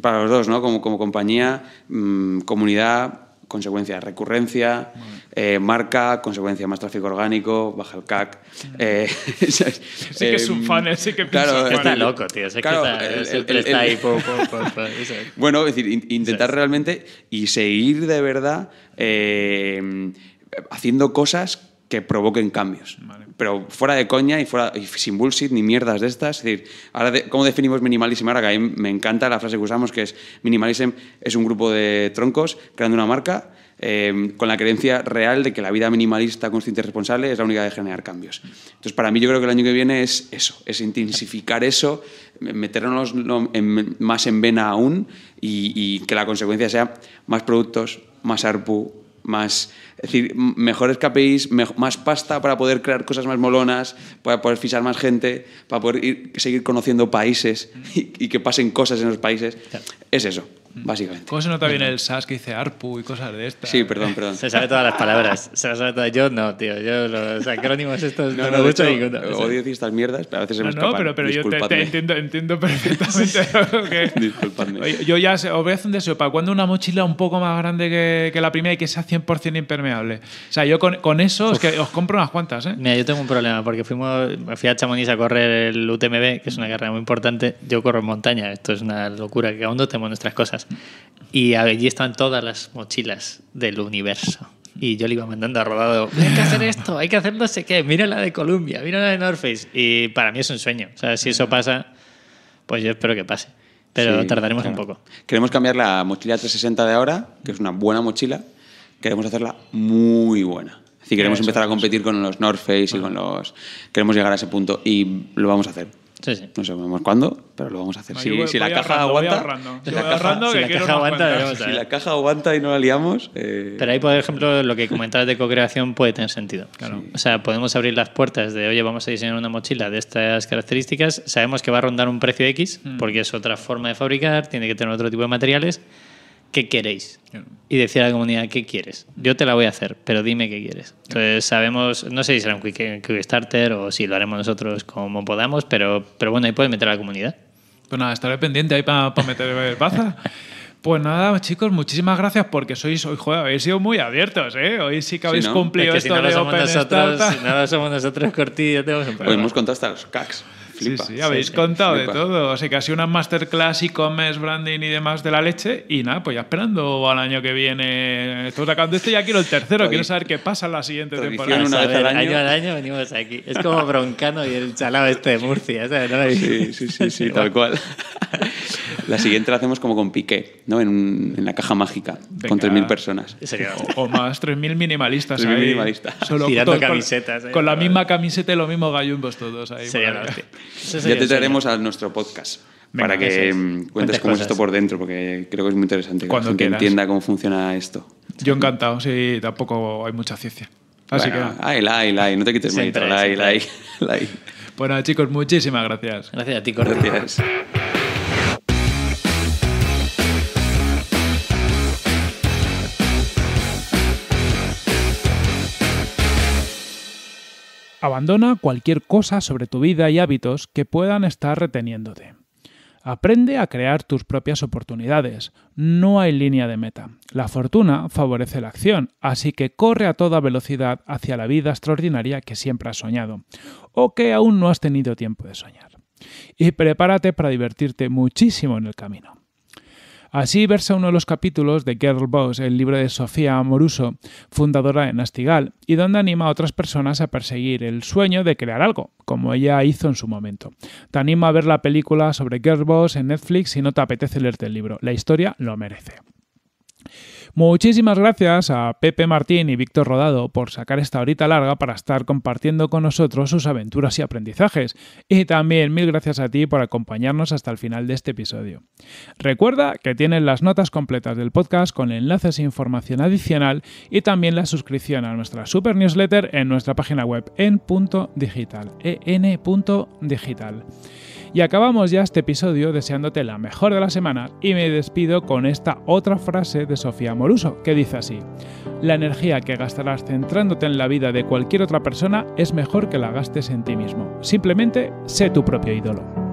para los dos, ¿no? Como, como compañía, mm, comunidad, consecuencia recurrencia, mm. eh, marca, consecuencia más tráfico orgánico, baja el CAC. Mm. Eh, [LAUGHS] sí que es un eh, fan, sí que claro, Está loco, tío. Sé que está, ahí. [LAUGHS] bueno, es decir, intentar realmente y seguir de verdad haciendo cosas que provoquen cambios. Vale pero fuera de coña y, fuera, y sin bullshit ni mierdas de estas. decir, ahora ¿cómo definimos minimalism? Ahora que a mí me encanta la frase que usamos, que es minimalism es un grupo de troncos creando una marca eh, con la creencia real de que la vida minimalista, consciente y responsable es la única de generar cambios. Entonces, para mí yo creo que el año que viene es eso, es intensificar eso, meternos más en vena aún y, y que la consecuencia sea más productos, más ARPU, más es decir, mejores KPIs, más pasta para poder crear cosas más molonas, para poder fichar más gente, para poder ir, seguir conociendo países y, que pasen cosas en los países. Es eso. Mm. básicamente. ¿Cómo se nota bien el SAS que dice ARPU y cosas de estas? Sí, perdón, perdón. Se sabe todas las [LAUGHS] palabras. Se las sabe todas. Yo no, tío. Yo los acrónimos estos no, no, no mucho Odio decir estas mierdas, pero a veces se me no, escapan. No, pero, pero yo te, entiendo, entiendo, [LAUGHS] perfectamente. [LAUGHS] Disculpadme. yo ya sé, os voy a hacer un deseo. ¿Para cuando una mochila un poco más grande que, la primera y que sea 100% impermeable? O sea, yo con, eso es que os compro unas cuantas, ¿eh? Mira, yo tengo un problema porque fuimos, fui a Chamonix a correr el UTMB, que es una carrera muy importante. Yo corro en montaña. Esto es una locura que aún no tenemos nuestras cosas y allí están todas las mochilas del universo. Y yo le iba mandando a rodado, hay que hacer esto, hay que hacer no sé qué, mira la de Columbia, mira la de North Face. Y para mí es un sueño. O sea, si eso mm. pasa, pues yo espero que pase. Pero tardaremos un poco. Queremos cambiar la mochila 360 de ahora, que es una buena mochila, queremos hacerla muy buena. queremos empezar a competir con los North Face y con los... Queremos llegar a ese punto y lo vamos a hacer. No sabemos cuándo, pero lo vamos a hacer. si, la caja aguanta. la caja, aguanta y no la liamos. Eh, pero ahí, por ejemplo, lo que comentabas de co-creación puede tener sentido. O sea, podemos abrir las puertas de, oye, vamos a diseñar una mochila de estas características. Sabemos que va a rondar un precio X, mm. porque es otra forma de fabricar, tiene que tener otro tipo de materiales. ¿qué queréis? Y decir a la comunidad, ¿qué quieres? Yo te la voy a hacer, pero dime qué quieres. Entonces sabemos, no sé si será un starter o si lo haremos nosotros como podamos, pero, pero bueno, ahí puedes meter a la comunidad. Pues nada, estaré pendiente ahí para pa meter baza. [LAUGHS] Pues nada, chicos, muchísimas gracias porque sois hoy, joder, habéis sido muy abiertos, ¿eh? Hoy sí que habéis cumplido esto de nosotros, somos nosotros, tenemos Hoy hemos contado los Sí, sí, habéis contado de todo. O sea, casi una masterclass y comes branding y demás de la leche. Y nada, pues ya esperando al año que viene. Estoy sacando este ya quiero el tercero. Quiero saber qué pasa en la siguiente temporada. Una año. al año venimos aquí. Es como Broncano y el chalado este de Murcia. ¿sabes? sí, sí, sí, sí, [LAUGHS] tal cual. la siguiente la hacemos como con Piqué, ¿no? En, un, en la caja mágica, con con 3.000 personas. O, más, 3.000 minimalistas. 3.000 minimalistas. Solo camisetas. ¿eh? Con, la misma camiseta y los mismos gallumbos todos ahí. Sería ya te traeremos a nuestro podcast. para que, mm, cuentes, cómo es esto por dentro, porque creo que es muy interesante Cuando que entienda cómo funciona esto. Yo encantado, sí, tampoco hay mucha ciencia. Así bueno, que. Ay, la, la, no te quites mérito. la, Bueno, chicos, muchísimas gracias. Gracias a ti, Gracias. Abandona cualquier cosa sobre tu vida y hábitos que puedan estar reteniéndote. Aprende a crear tus propias oportunidades. No hay línea de meta. La fortuna favorece la acción, así que corre a toda velocidad hacia la vida extraordinaria que siempre has soñado o que aún no has tenido tiempo de soñar. Y prepárate para divertirte muchísimo en el camino. Así versa uno de los capítulos de Girl Boss, el libro de Sofía Amoruso, fundadora de Nastigal, y donde anima a otras personas a perseguir el sueño de crear algo, como ella hizo en su momento. Te anima a ver la película sobre Girl Boss en Netflix si no te apetece leerte el libro. La historia lo merece. Muchísimas gracias a Pepe Martín y Víctor Rodado por sacar esta horita larga para estar compartiendo con nosotros sus aventuras y aprendizajes. Y también mil gracias a ti por acompañarnos hasta el final de este episodio. Recuerda que tienes las notas completas del podcast con enlaces e información adicional y también la suscripción a nuestra super newsletter en nuestra página web en digital. Y acabamos ya este episodio deseándote la mejor de la semana y me despido con esta otra frase de Sofía Moruso, que dice así, la energía que gastarás centrándote en la vida de cualquier otra persona es mejor que la gastes en ti mismo. Simplemente sé tu propio ídolo.